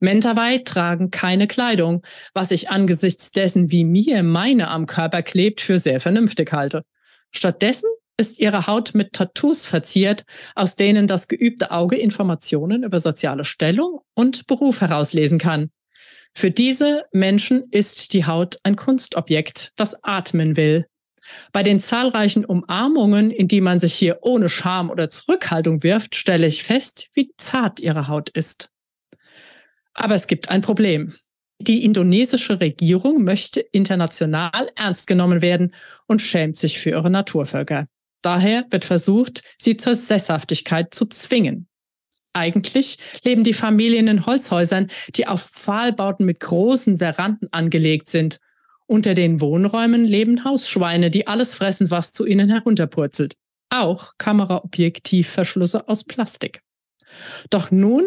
Mentawai tragen keine Kleidung, was ich angesichts dessen, wie mir meine am Körper klebt, für sehr vernünftig halte. Stattdessen ist ihre Haut mit Tattoos verziert, aus denen das geübte Auge Informationen über soziale Stellung und Beruf herauslesen kann. Für diese Menschen ist die Haut ein Kunstobjekt, das atmen will. Bei den zahlreichen Umarmungen, in die man sich hier ohne Scham oder Zurückhaltung wirft, stelle ich fest, wie zart ihre Haut ist. Aber es gibt ein Problem. Die indonesische Regierung möchte international ernst genommen werden und schämt sich für ihre Naturvölker. Daher wird versucht, sie zur Sesshaftigkeit zu zwingen. Eigentlich leben die Familien in Holzhäusern, die auf Pfahlbauten mit großen Veranden angelegt sind. Unter den Wohnräumen leben Hausschweine, die alles fressen, was zu ihnen herunterpurzelt. Auch Kameraobjektivverschlüsse aus Plastik. Doch nun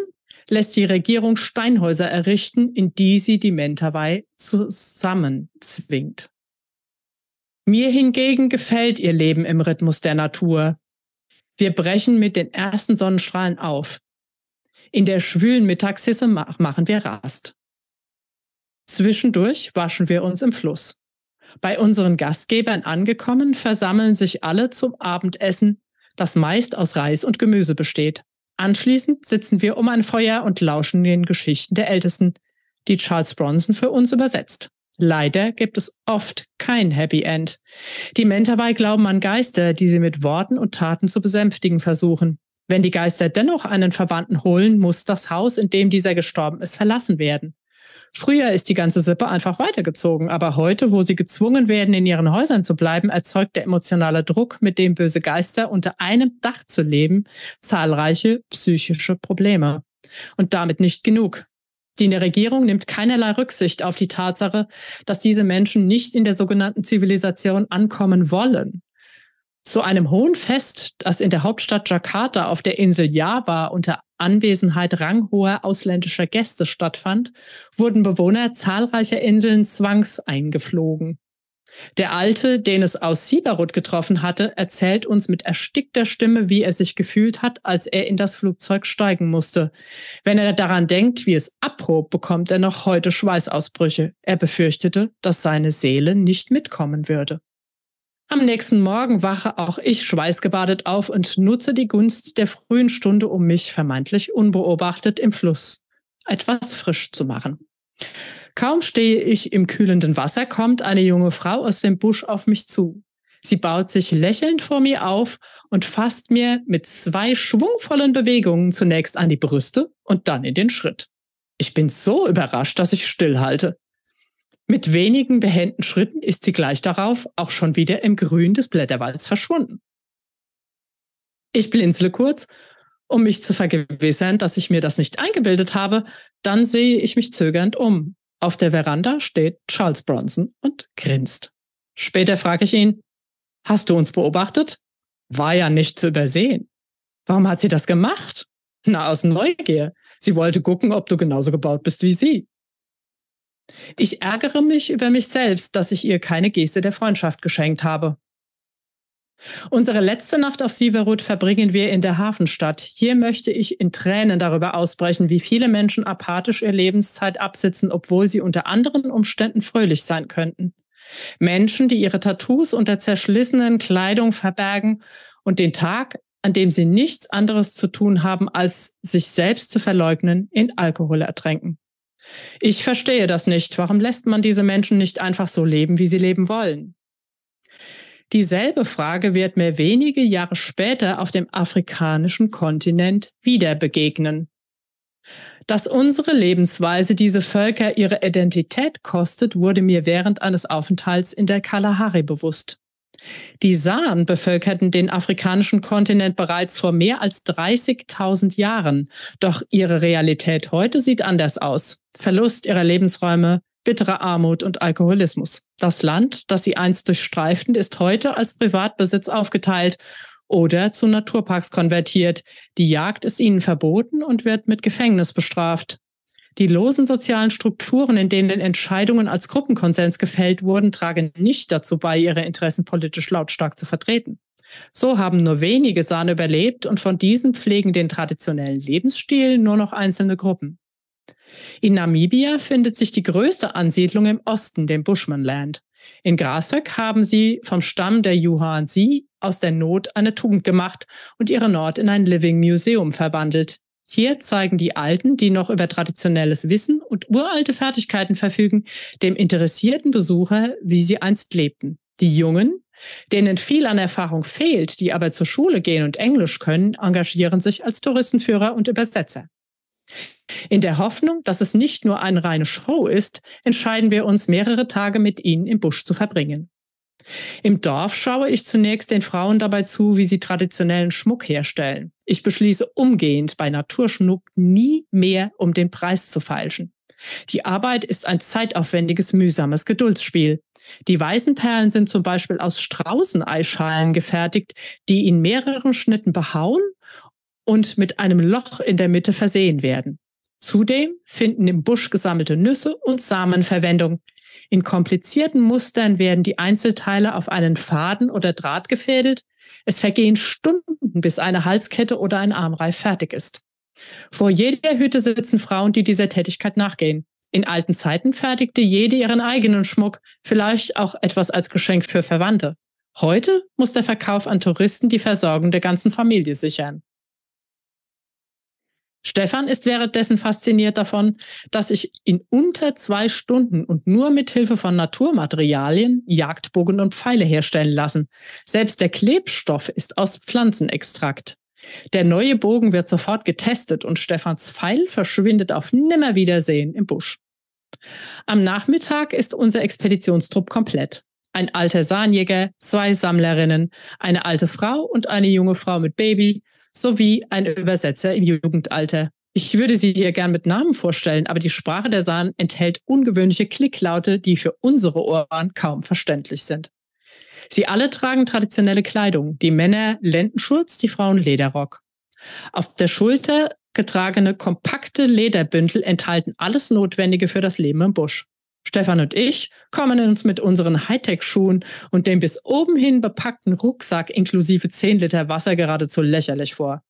lässt die Regierung Steinhäuser errichten, in die sie die Mentawai zusammenzwingt. Mir hingegen gefällt ihr Leben im Rhythmus der Natur. Wir brechen mit den ersten Sonnenstrahlen auf. In der schwülen Mittagshisse machen wir Rast. Zwischendurch waschen wir uns im Fluss. Bei unseren Gastgebern angekommen, versammeln sich alle zum Abendessen, das meist aus Reis und Gemüse besteht. Anschließend sitzen wir um ein Feuer und lauschen den Geschichten der Ältesten, die Charles Bronson für uns übersetzt. Leider gibt es oft kein Happy End. Die Mentawai glauben an Geister, die sie mit Worten und Taten zu besänftigen versuchen. Wenn die Geister dennoch einen Verwandten holen, muss das Haus, in dem dieser gestorben ist, verlassen werden. Früher ist die ganze Sippe einfach weitergezogen, aber heute, wo sie gezwungen werden, in ihren Häusern zu bleiben, erzeugt der emotionale Druck, mit dem böse Geister unter einem Dach zu leben, zahlreiche psychische Probleme. Und damit nicht genug. Die Regierung nimmt keinerlei Rücksicht auf die Tatsache, dass diese Menschen nicht in der sogenannten Zivilisation ankommen wollen. Zu einem hohen Fest, das in der Hauptstadt Jakarta auf der Insel Java unter Anwesenheit ranghoher ausländischer Gäste stattfand, wurden Bewohner zahlreicher Inseln zwangs eingeflogen. Der Alte, den es aus Sibarut getroffen hatte, erzählt uns mit erstickter Stimme, wie er sich gefühlt hat, als er in das Flugzeug steigen musste. Wenn er daran denkt, wie es abhob, bekommt er noch heute Schweißausbrüche. Er befürchtete, dass seine Seele nicht mitkommen würde. Am nächsten Morgen wache auch ich schweißgebadet auf und nutze die Gunst der frühen Stunde, um mich vermeintlich unbeobachtet im Fluss etwas frisch zu machen. Kaum stehe ich im kühlenden Wasser, kommt eine junge Frau aus dem Busch auf mich zu. Sie baut sich lächelnd vor mir auf und fasst mir mit zwei schwungvollen Bewegungen zunächst an die Brüste und dann in den Schritt. Ich bin so überrascht, dass ich stillhalte. Mit wenigen behenden Schritten ist sie gleich darauf auch schon wieder im Grün des Blätterwalds verschwunden. Ich blinzle kurz, um mich zu vergewissern, dass ich mir das nicht eingebildet habe, dann sehe ich mich zögernd um. Auf der Veranda steht Charles Bronson und grinst. Später frage ich ihn, hast du uns beobachtet? War ja nicht zu übersehen. Warum hat sie das gemacht? Na, aus Neugier. Sie wollte gucken, ob du genauso gebaut bist wie sie. Ich ärgere mich über mich selbst, dass ich ihr keine Geste der Freundschaft geschenkt habe. Unsere letzte Nacht auf Sieberut verbringen wir in der Hafenstadt. Hier möchte ich in Tränen darüber ausbrechen, wie viele Menschen apathisch ihr Lebenszeit absitzen, obwohl sie unter anderen Umständen fröhlich sein könnten. Menschen, die ihre Tattoos unter zerschlissenen Kleidung verbergen und den Tag, an dem sie nichts anderes zu tun haben, als sich selbst zu verleugnen, in Alkohol ertränken. Ich verstehe das nicht. Warum lässt man diese Menschen nicht einfach so leben, wie sie leben wollen? Dieselbe Frage wird mir wenige Jahre später auf dem afrikanischen Kontinent wieder begegnen. Dass unsere Lebensweise diese Völker ihre Identität kostet, wurde mir während eines Aufenthalts in der Kalahari bewusst. Die Saan bevölkerten den afrikanischen Kontinent bereits vor mehr als 30.000 Jahren. Doch ihre Realität heute sieht anders aus. Verlust ihrer Lebensräume, bittere Armut und Alkoholismus. Das Land, das sie einst durchstreiften, ist heute als Privatbesitz aufgeteilt oder zu Naturparks konvertiert. Die Jagd ist ihnen verboten und wird mit Gefängnis bestraft. Die losen sozialen Strukturen, in denen Entscheidungen als Gruppenkonsens gefällt wurden, tragen nicht dazu bei, ihre Interessen politisch lautstark zu vertreten. So haben nur wenige Sahne überlebt und von diesen pflegen den traditionellen Lebensstil nur noch einzelne Gruppen. In Namibia findet sich die größte Ansiedlung im Osten, dem Bushmanland. In Grashöck haben sie vom Stamm der Juhan Si aus der Not eine Tugend gemacht und ihre Nord in ein Living Museum verwandelt, hier zeigen die Alten, die noch über traditionelles Wissen und uralte Fertigkeiten verfügen, dem interessierten Besucher, wie sie einst lebten. Die Jungen, denen viel an Erfahrung fehlt, die aber zur Schule gehen und Englisch können, engagieren sich als Touristenführer und Übersetzer. In der Hoffnung, dass es nicht nur eine reine Show ist, entscheiden wir uns, mehrere Tage mit ihnen im Busch zu verbringen. Im Dorf schaue ich zunächst den Frauen dabei zu, wie sie traditionellen Schmuck herstellen. Ich beschließe umgehend bei Naturschnuck nie mehr, um den Preis zu feilschen. Die Arbeit ist ein zeitaufwendiges, mühsames Geduldsspiel. Die weißen Perlen sind zum Beispiel aus Straußeneischalen gefertigt, die in mehreren Schnitten behauen und mit einem Loch in der Mitte versehen werden. Zudem finden im Busch gesammelte Nüsse und Samen Verwendung, in komplizierten Mustern werden die Einzelteile auf einen Faden oder Draht gefädelt. Es vergehen Stunden, bis eine Halskette oder ein Armreif fertig ist. Vor jeder Hütte sitzen Frauen, die dieser Tätigkeit nachgehen. In alten Zeiten fertigte jede ihren eigenen Schmuck, vielleicht auch etwas als Geschenk für Verwandte. Heute muss der Verkauf an Touristen die Versorgung der ganzen Familie sichern. Stefan ist währenddessen fasziniert davon, dass ich in unter zwei Stunden und nur mit Hilfe von Naturmaterialien Jagdbogen und Pfeile herstellen lassen. Selbst der Klebstoff ist aus Pflanzenextrakt. Der neue Bogen wird sofort getestet und Stefans Pfeil verschwindet auf Nimmerwiedersehen im Busch. Am Nachmittag ist unser Expeditionstrupp komplett. Ein alter Sahnjäger, zwei Sammlerinnen, eine alte Frau und eine junge Frau mit Baby sowie ein Übersetzer im Jugendalter. Ich würde sie hier gern mit Namen vorstellen, aber die Sprache der Sahnen enthält ungewöhnliche Klicklaute, die für unsere Ohren kaum verständlich sind. Sie alle tragen traditionelle Kleidung, die Männer Lendenschurz, die Frauen Lederrock. Auf der Schulter getragene kompakte Lederbündel enthalten alles Notwendige für das Leben im Busch. Stefan und ich kommen uns mit unseren Hightech-Schuhen und dem bis oben hin bepackten Rucksack inklusive 10 Liter Wasser geradezu lächerlich vor.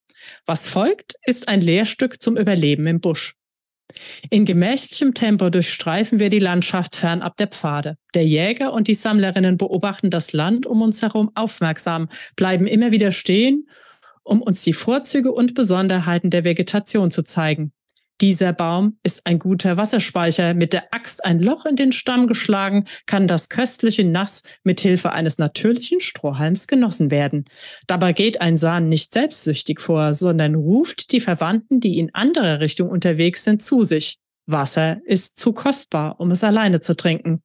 Was folgt, ist ein Lehrstück zum Überleben im Busch. In gemächlichem Tempo durchstreifen wir die Landschaft fernab der Pfade. Der Jäger und die Sammlerinnen beobachten das Land um uns herum aufmerksam, bleiben immer wieder stehen, um uns die Vorzüge und Besonderheiten der Vegetation zu zeigen. Dieser Baum ist ein guter Wasserspeicher. Mit der Axt ein Loch in den Stamm geschlagen, kann das köstliche Nass mit Hilfe eines natürlichen Strohhalms genossen werden. Dabei geht ein Sahn nicht selbstsüchtig vor, sondern ruft die Verwandten, die in anderer Richtung unterwegs sind, zu sich. Wasser ist zu kostbar, um es alleine zu trinken.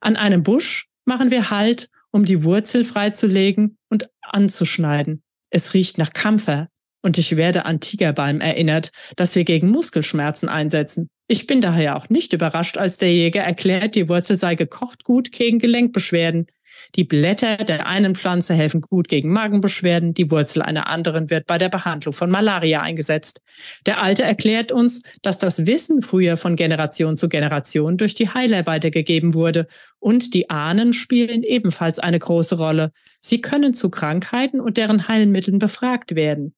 An einem Busch machen wir Halt, um die Wurzel freizulegen und anzuschneiden. Es riecht nach Kampfer, und ich werde an Tigerbalm erinnert, dass wir gegen Muskelschmerzen einsetzen. Ich bin daher auch nicht überrascht, als der Jäger erklärt, die Wurzel sei gekocht gut gegen Gelenkbeschwerden. Die Blätter der einen Pflanze helfen gut gegen Magenbeschwerden, die Wurzel einer anderen wird bei der Behandlung von Malaria eingesetzt. Der Alte erklärt uns, dass das Wissen früher von Generation zu Generation durch die Heiler weitergegeben wurde und die Ahnen spielen ebenfalls eine große Rolle. Sie können zu Krankheiten und deren Heilmitteln befragt werden.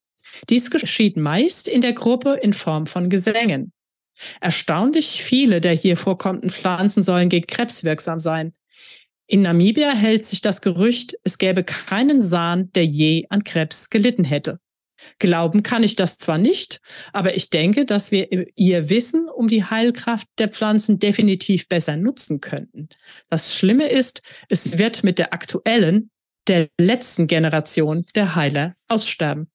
Dies geschieht meist in der Gruppe in Form von Gesängen. Erstaunlich viele der hier vorkommenden Pflanzen sollen gegen Krebs wirksam sein. In Namibia hält sich das Gerücht, es gäbe keinen Sahn, der je an Krebs gelitten hätte. Glauben kann ich das zwar nicht, aber ich denke, dass wir ihr Wissen um die Heilkraft der Pflanzen definitiv besser nutzen könnten. Das Schlimme ist, es wird mit der aktuellen, der letzten Generation der Heiler aussterben.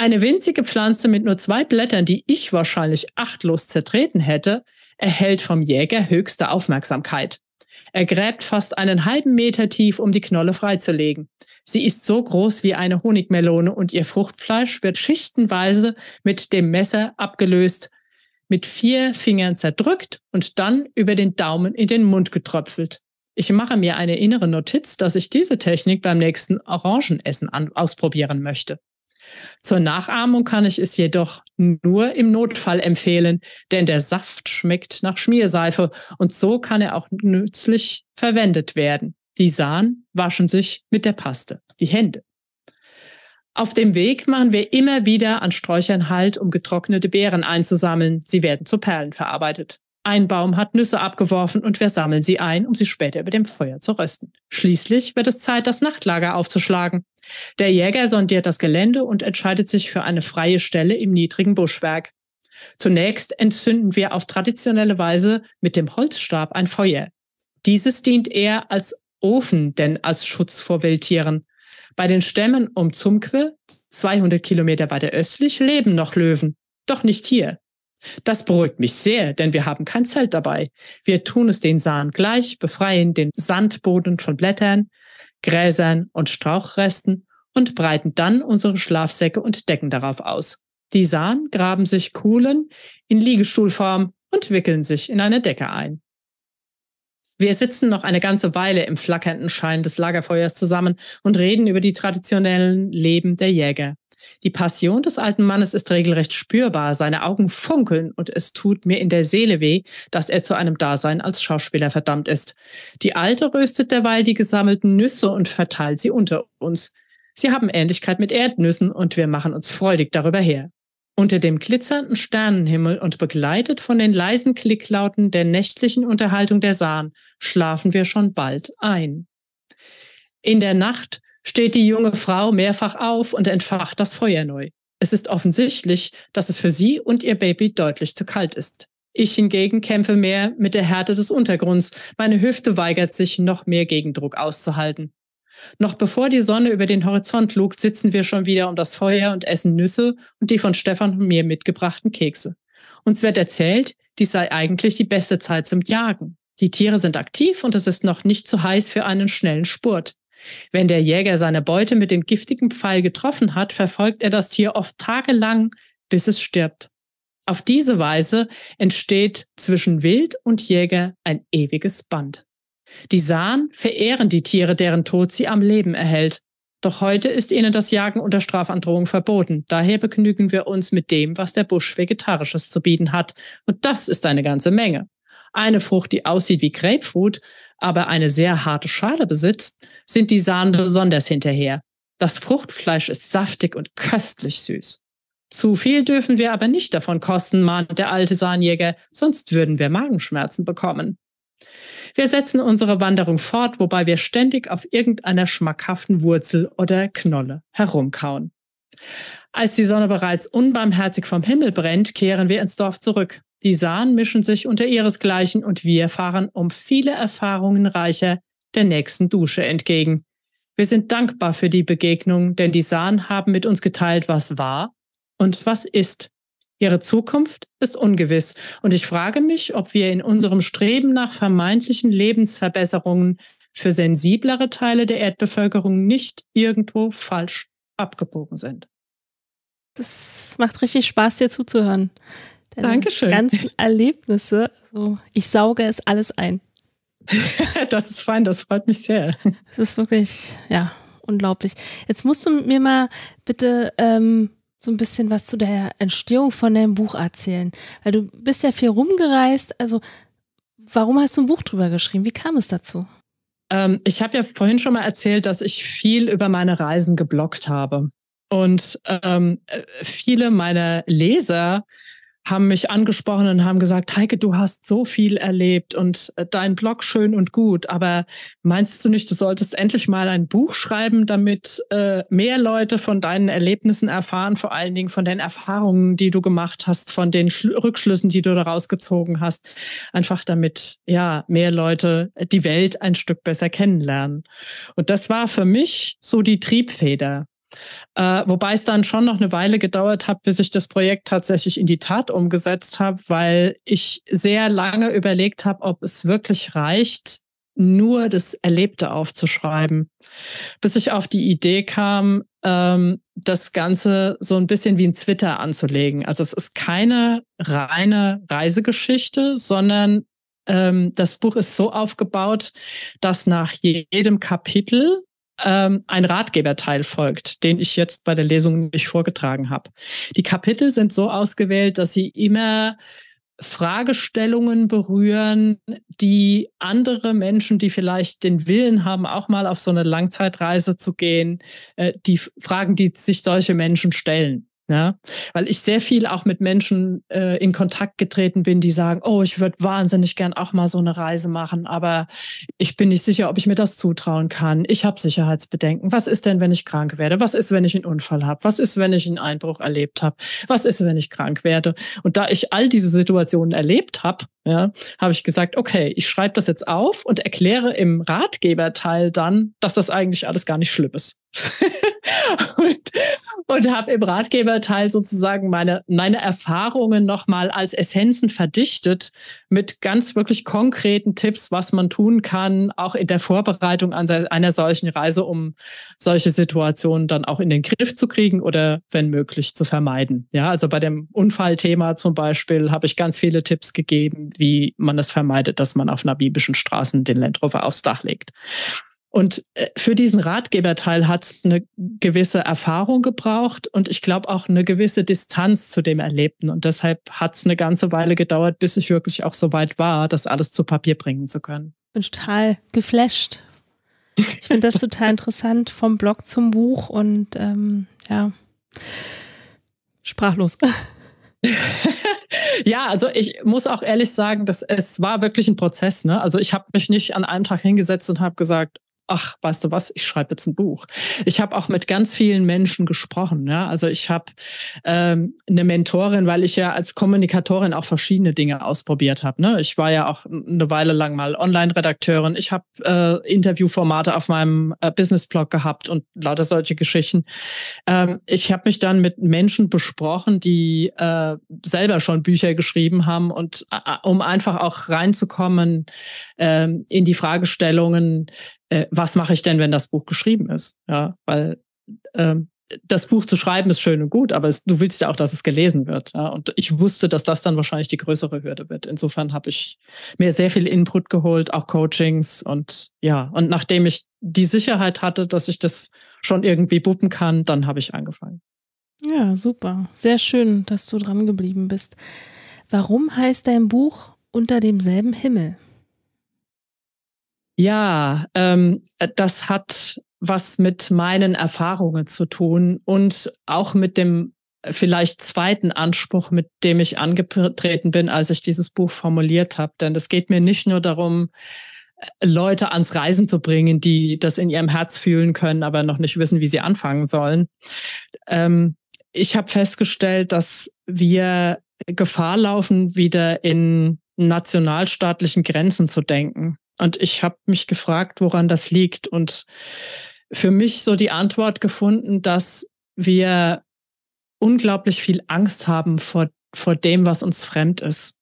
Eine winzige Pflanze mit nur zwei Blättern, die ich wahrscheinlich achtlos zertreten hätte, erhält vom Jäger höchste Aufmerksamkeit. Er gräbt fast einen halben Meter tief, um die Knolle freizulegen. Sie ist so groß wie eine Honigmelone und ihr Fruchtfleisch wird schichtenweise mit dem Messer abgelöst, mit vier Fingern zerdrückt und dann über den Daumen in den Mund getröpfelt. Ich mache mir eine innere Notiz, dass ich diese Technik beim nächsten Orangenessen ausprobieren möchte. Zur Nachahmung kann ich es jedoch nur im Notfall empfehlen, denn der Saft schmeckt nach Schmierseife und so kann er auch nützlich verwendet werden. Die Sahnen waschen sich mit der Paste die Hände. Auf dem Weg machen wir immer wieder an Sträuchern Halt, um getrocknete Beeren einzusammeln. Sie werden zu Perlen verarbeitet. Ein Baum hat Nüsse abgeworfen und wir sammeln sie ein, um sie später über dem Feuer zu rösten. Schließlich wird es Zeit, das Nachtlager aufzuschlagen. Der Jäger sondiert das Gelände und entscheidet sich für eine freie Stelle im niedrigen Buschwerk. Zunächst entzünden wir auf traditionelle Weise mit dem Holzstab ein Feuer. Dieses dient eher als Ofen denn als Schutz vor Wildtieren. Bei den Stämmen um Zumkwe, 200 Kilometer weiter östlich, leben noch Löwen. Doch nicht hier. Das beruhigt mich sehr, denn wir haben kein Zelt dabei. Wir tun es den Sahen gleich, befreien den Sandboden von Blättern, Gräsern und Strauchresten und breiten dann unsere Schlafsäcke und Decken darauf aus. Die Sahnen graben sich Kuhlen in Liegestuhlform und wickeln sich in eine Decke ein. Wir sitzen noch eine ganze Weile im flackernden Schein des Lagerfeuers zusammen und reden über die traditionellen Leben der Jäger. Die Passion des alten Mannes ist regelrecht spürbar, seine Augen funkeln und es tut mir in der Seele weh, dass er zu einem Dasein als Schauspieler verdammt ist. Die Alte röstet derweil die gesammelten Nüsse und verteilt sie unter uns. Sie haben Ähnlichkeit mit Erdnüssen und wir machen uns freudig darüber her. Unter dem glitzernden Sternenhimmel und begleitet von den leisen Klicklauten der nächtlichen Unterhaltung der Sahn schlafen wir schon bald ein. In der Nacht steht die junge Frau mehrfach auf und entfacht das Feuer neu. Es ist offensichtlich, dass es für sie und ihr Baby deutlich zu kalt ist. Ich hingegen kämpfe mehr mit der Härte des Untergrunds. Meine Hüfte weigert sich, noch mehr Gegendruck auszuhalten. Noch bevor die Sonne über den Horizont lugt, sitzen wir schon wieder um das Feuer und essen Nüsse und die von Stefan und mir mitgebrachten Kekse. Uns wird erzählt, dies sei eigentlich die beste Zeit zum Jagen. Die Tiere sind aktiv und es ist noch nicht zu heiß für einen schnellen Spurt. Wenn der Jäger seine Beute mit dem giftigen Pfeil getroffen hat, verfolgt er das Tier oft tagelang, bis es stirbt. Auf diese Weise entsteht zwischen Wild und Jäger ein ewiges Band. Die Saan verehren die Tiere, deren Tod sie am Leben erhält. Doch heute ist ihnen das Jagen unter Strafandrohung verboten. Daher begnügen wir uns mit dem, was der Busch Vegetarisches zu bieten hat. Und das ist eine ganze Menge eine Frucht, die aussieht wie Grapefruit, aber eine sehr harte Schale besitzt, sind die Sahnen besonders hinterher. Das Fruchtfleisch ist saftig und köstlich süß. Zu viel dürfen wir aber nicht davon kosten, mahnt der alte Sahnjäger, sonst würden wir Magenschmerzen bekommen. Wir setzen unsere Wanderung fort, wobei wir ständig auf irgendeiner schmackhaften Wurzel oder Knolle herumkauen. Als die Sonne bereits unbarmherzig vom Himmel brennt, kehren wir ins Dorf zurück. Die Sahnen mischen sich unter ihresgleichen und wir fahren um viele Erfahrungen reicher der nächsten Dusche entgegen. Wir sind dankbar für die Begegnung, denn die Sahnen haben mit uns geteilt, was war und was ist. Ihre Zukunft ist ungewiss und ich frage mich, ob wir in unserem Streben nach vermeintlichen Lebensverbesserungen für sensiblere Teile der Erdbevölkerung nicht irgendwo falsch abgebogen sind. Das macht richtig Spaß, dir zuzuhören. Dankeschön. ganzen (laughs) Erlebnisse. So, also, ich sauge es alles ein. das ist fein, das freut mich sehr. Das ist wirklich, ja, unglaublich. Jetzt musst du mir mal bitte ähm, so ein bisschen was zu der Entstehung von deinem Buch erzählen. Weil du bist ja viel rumgereist. Also, warum hast du ein Buch drüber geschrieben? Wie kam es dazu? Ähm, ich habe ja vorhin schon mal erzählt, dass ich viel über meine Reisen geblockt habe. Und ähm, äh, viele meiner Leser haben mich angesprochen und haben gesagt, Heike, du hast so viel erlebt und äh, dein Blog schön und gut, aber meinst du nicht, du solltest endlich mal ein Buch schreiben, damit äh, mehr Leute von deinen Erlebnissen erfahren, vor allen Dingen von den Erfahrungen, die du gemacht hast, von den Sch Rückschlüssen, die du daraus gezogen hast, einfach damit ja mehr Leute äh, die Welt ein Stück besser kennenlernen. Und das war für mich so die Triebfeder. Äh, wobei es dann schon noch eine Weile gedauert hat, bis ich das Projekt tatsächlich in die Tat umgesetzt habe, weil ich sehr lange überlegt habe, ob es wirklich reicht, nur das Erlebte aufzuschreiben. Bis ich auf die Idee kam, ähm, das Ganze so ein bisschen wie ein Twitter anzulegen. Also es ist keine reine Reisegeschichte, sondern ähm, das Buch ist so aufgebaut, dass nach jedem Kapitel ähm, ein Ratgeberteil folgt, den ich jetzt bei der Lesung nicht vorgetragen habe. Die Kapitel sind so ausgewählt, dass sie immer Fragestellungen berühren, die andere Menschen, die vielleicht den Willen haben, auch mal auf so eine Langzeitreise zu gehen, äh, die Fragen, die sich solche Menschen stellen. Ja, weil ich sehr viel auch mit Menschen äh, in Kontakt getreten bin, die sagen, oh, ich würde wahnsinnig gern auch mal so eine Reise machen, aber ich bin nicht sicher, ob ich mir das zutrauen kann. Ich habe Sicherheitsbedenken. Was ist denn, wenn ich krank werde? Was ist, wenn ich einen Unfall habe? Was ist, wenn ich einen Einbruch erlebt habe? Was ist, wenn ich krank werde? Und da ich all diese Situationen erlebt habe, ja, habe ich gesagt, okay, ich schreibe das jetzt auf und erkläre im Ratgeberteil dann, dass das eigentlich alles gar nicht schlimm ist. (laughs) und, und habe im Ratgeberteil sozusagen meine, meine Erfahrungen nochmal als Essenzen verdichtet mit ganz wirklich konkreten Tipps, was man tun kann, auch in der Vorbereitung an einer solchen Reise, um solche Situationen dann auch in den Griff zu kriegen oder wenn möglich zu vermeiden. Ja, also bei dem Unfallthema zum Beispiel habe ich ganz viele Tipps gegeben, wie man es vermeidet, dass man auf nabibischen Straßen den Landrover aufs Dach legt. Und äh, für diesen Ratgeberteil hat es eine gewisse Erfahrung gebraucht und ich glaube auch eine gewisse Distanz zu dem Erlebten. Und deshalb hat es eine ganze Weile gedauert, bis ich wirklich auch so weit war, das alles zu Papier bringen zu können. Ich Bin total geflasht. Ich finde das total interessant, vom Blog zum Buch und ähm, ja, sprachlos. (laughs) ja, also ich muss auch ehrlich sagen, dass es war wirklich ein Prozess. Ne? Also ich habe mich nicht an einem Tag hingesetzt und habe gesagt, ach, weißt du was, ich schreibe jetzt ein Buch. Ich habe auch mit ganz vielen Menschen gesprochen. Ja? Also ich habe ähm, eine Mentorin, weil ich ja als Kommunikatorin auch verschiedene Dinge ausprobiert habe. Ne? Ich war ja auch eine Weile lang mal Online-Redakteurin. Ich habe äh, Interviewformate auf meinem äh, Business-Blog gehabt und lauter solche Geschichten. Ähm, ich habe mich dann mit Menschen besprochen, die äh, selber schon Bücher geschrieben haben und äh, um einfach auch reinzukommen ähm, in die Fragestellungen, äh, was mache ich denn, wenn das Buch geschrieben ist? Ja, weil ähm, das Buch zu schreiben ist schön und gut, aber es, du willst ja auch, dass es gelesen wird. Ja? Und ich wusste, dass das dann wahrscheinlich die größere Hürde wird. Insofern habe ich mir sehr viel Input geholt, auch Coachings und ja. Und nachdem ich die Sicherheit hatte, dass ich das schon irgendwie buppen kann, dann habe ich angefangen. Ja, super. Sehr schön, dass du dran geblieben bist. Warum heißt dein Buch unter demselben Himmel? Ja, ähm, äh, das hat was mit meinen Erfahrungen zu tun und auch mit dem äh, vielleicht zweiten Anspruch, mit dem ich angetreten bin, als ich dieses Buch formuliert habe. Denn es geht mir nicht nur darum, äh, Leute ans Reisen zu bringen, die das in ihrem Herz fühlen können, aber noch nicht wissen, wie sie anfangen sollen. Ähm, ich habe festgestellt, dass wir Gefahr laufen, wieder in nationalstaatlichen Grenzen zu denken. Und ich habe mich gefragt, woran das liegt. Und für mich so die Antwort gefunden, dass wir unglaublich viel Angst haben vor, vor dem, was uns fremd ist.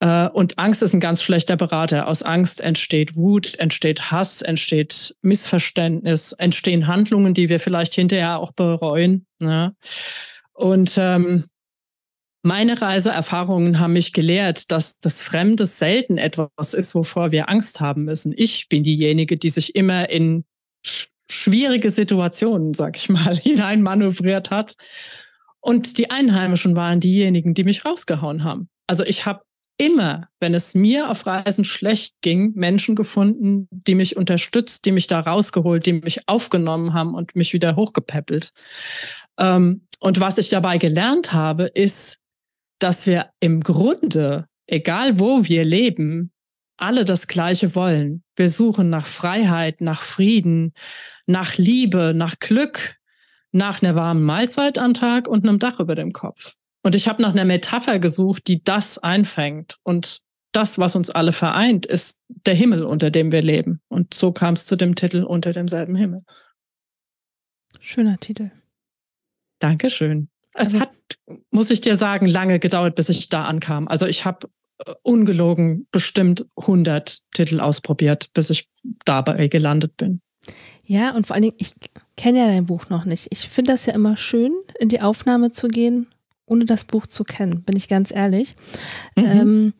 Äh, und Angst ist ein ganz schlechter Berater. Aus Angst entsteht Wut, entsteht Hass, entsteht Missverständnis, entstehen Handlungen, die wir vielleicht hinterher auch bereuen. Ne? Und ähm, meine Reiseerfahrungen haben mich gelehrt, dass das Fremde selten etwas ist, wovor wir Angst haben müssen. Ich bin diejenige, die sich immer in sch schwierige Situationen, sag ich mal, (laughs) hineinmanövriert hat. Und die Einheimischen waren diejenigen, die mich rausgehauen haben. Also ich habe immer, wenn es mir auf Reisen schlecht ging, Menschen gefunden, die mich unterstützt, die mich da rausgeholt, die mich aufgenommen haben und mich wieder hochgepäppelt. Ähm, und was ich dabei gelernt habe, ist, dass wir im Grunde, egal wo wir leben, alle das Gleiche wollen. Wir suchen nach Freiheit, nach Frieden, nach Liebe, nach Glück, nach einer warmen Mahlzeit am Tag und einem Dach über dem Kopf. Und ich habe nach einer Metapher gesucht, die das einfängt. Und das, was uns alle vereint, ist der Himmel, unter dem wir leben. Und so kam es zu dem Titel Unter demselben Himmel. Schöner Titel. Dankeschön. Es also, hat muss ich dir sagen, lange gedauert, bis ich da ankam. Also ich habe äh, ungelogen bestimmt 100 Titel ausprobiert, bis ich dabei gelandet bin. Ja, und vor allen Dingen, ich kenne ja dein Buch noch nicht. Ich finde das ja immer schön, in die Aufnahme zu gehen, ohne das Buch zu kennen, bin ich ganz ehrlich. Mhm. Ähm,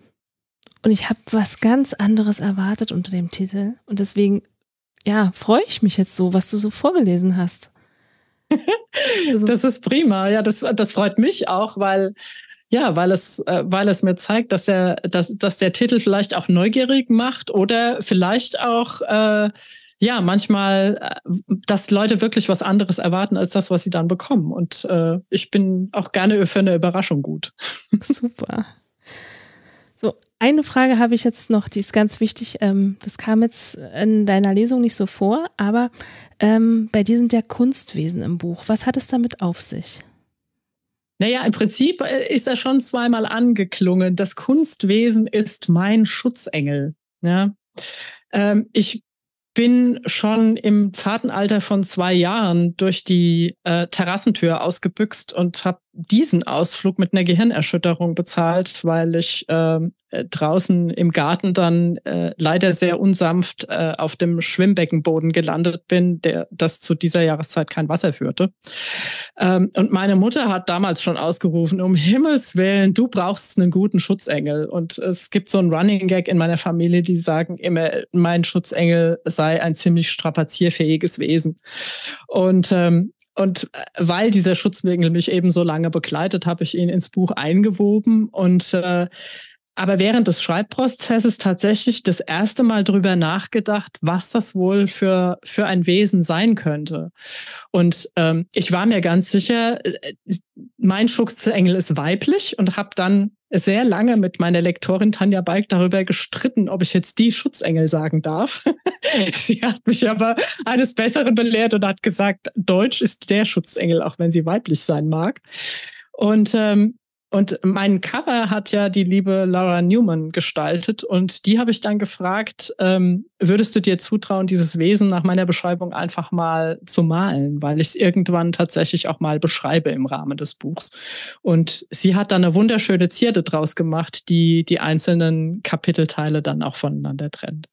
und ich habe was ganz anderes erwartet unter dem Titel. Und deswegen, ja, freue ich mich jetzt so, was du so vorgelesen hast das ist prima. Ja, das, das freut mich auch, weil ja, weil es, äh, weil es mir zeigt, dass der, dass, dass der Titel vielleicht auch neugierig macht oder vielleicht auch äh, ja manchmal, äh, dass Leute wirklich was anderes erwarten als das, was sie dann bekommen. Und äh, ich bin auch gerne für eine Überraschung gut. Super. So, eine Frage habe ich jetzt noch, die ist ganz wichtig. Ähm, das kam jetzt in deiner Lesung nicht so vor, aber ähm, bei dir sind ja Kunstwesen im Buch. Was hat es damit auf sich? Naja, im Prinzip äh, ist er schon zweimal angeklungen. Das Kunstwesen ist mein Schutzengel. Ja? Ähm, ich bin schon im zarten Alter von zwei Jahren durch die äh, Terrassentür ausgebüxt und habe diesen Ausflug mit einer Gehirnerschütterung bezahlt, weil ich ähm, äh, draußen im Garten dann äh, leider sehr unsanft äh, auf dem Schwimmbeckenboden gelandet bin, der das zu dieser Jahreszeit kein Wasser führte. Ähm, und meine Mutter hat damals schon ausgerufen: Um Himmels willen, du brauchst einen guten Schutzengel. Und es gibt so einen Running Gag in meiner Familie, die sagen immer, mein Schutzengel sei ein ziemlich strapazierfähiges Wesen. Und ähm, und äh, weil dieser Schutzwinkel mich eben so lange begleitet, habe ich ihn ins Buch eingewoben und äh, aber während des Schreibprozesses tatsächlich das erste Mal drüber nachgedacht, was das wohl für, für ein Wesen sein könnte. Und ähm, ich war mir ganz sicher, äh, äh, mein Schutzengel ist weiblich und habe dann sehr lange mit meiner Lektorin Tanja Balk darüber gestritten, ob ich jetzt die Schutzengel sagen darf. (laughs) sie hat mich aber eines Besseren belehrt und hat gesagt, Deutsch ist der Schutzengel, auch wenn sie weiblich sein mag. Und ähm, und mein Cover hat ja die liebe Laura Newman gestaltet und die habe ich dann gefragt, ähm, würdest du dir zutrauen, dieses Wesen nach meiner Beschreibung einfach mal zu malen, weil ich es irgendwann tatsächlich auch mal beschreibe im Rahmen des Buchs. Und sie hat dann eine wunderschöne Zierde draus gemacht, die die einzelnen Kapitelteile dann auch voneinander trennt.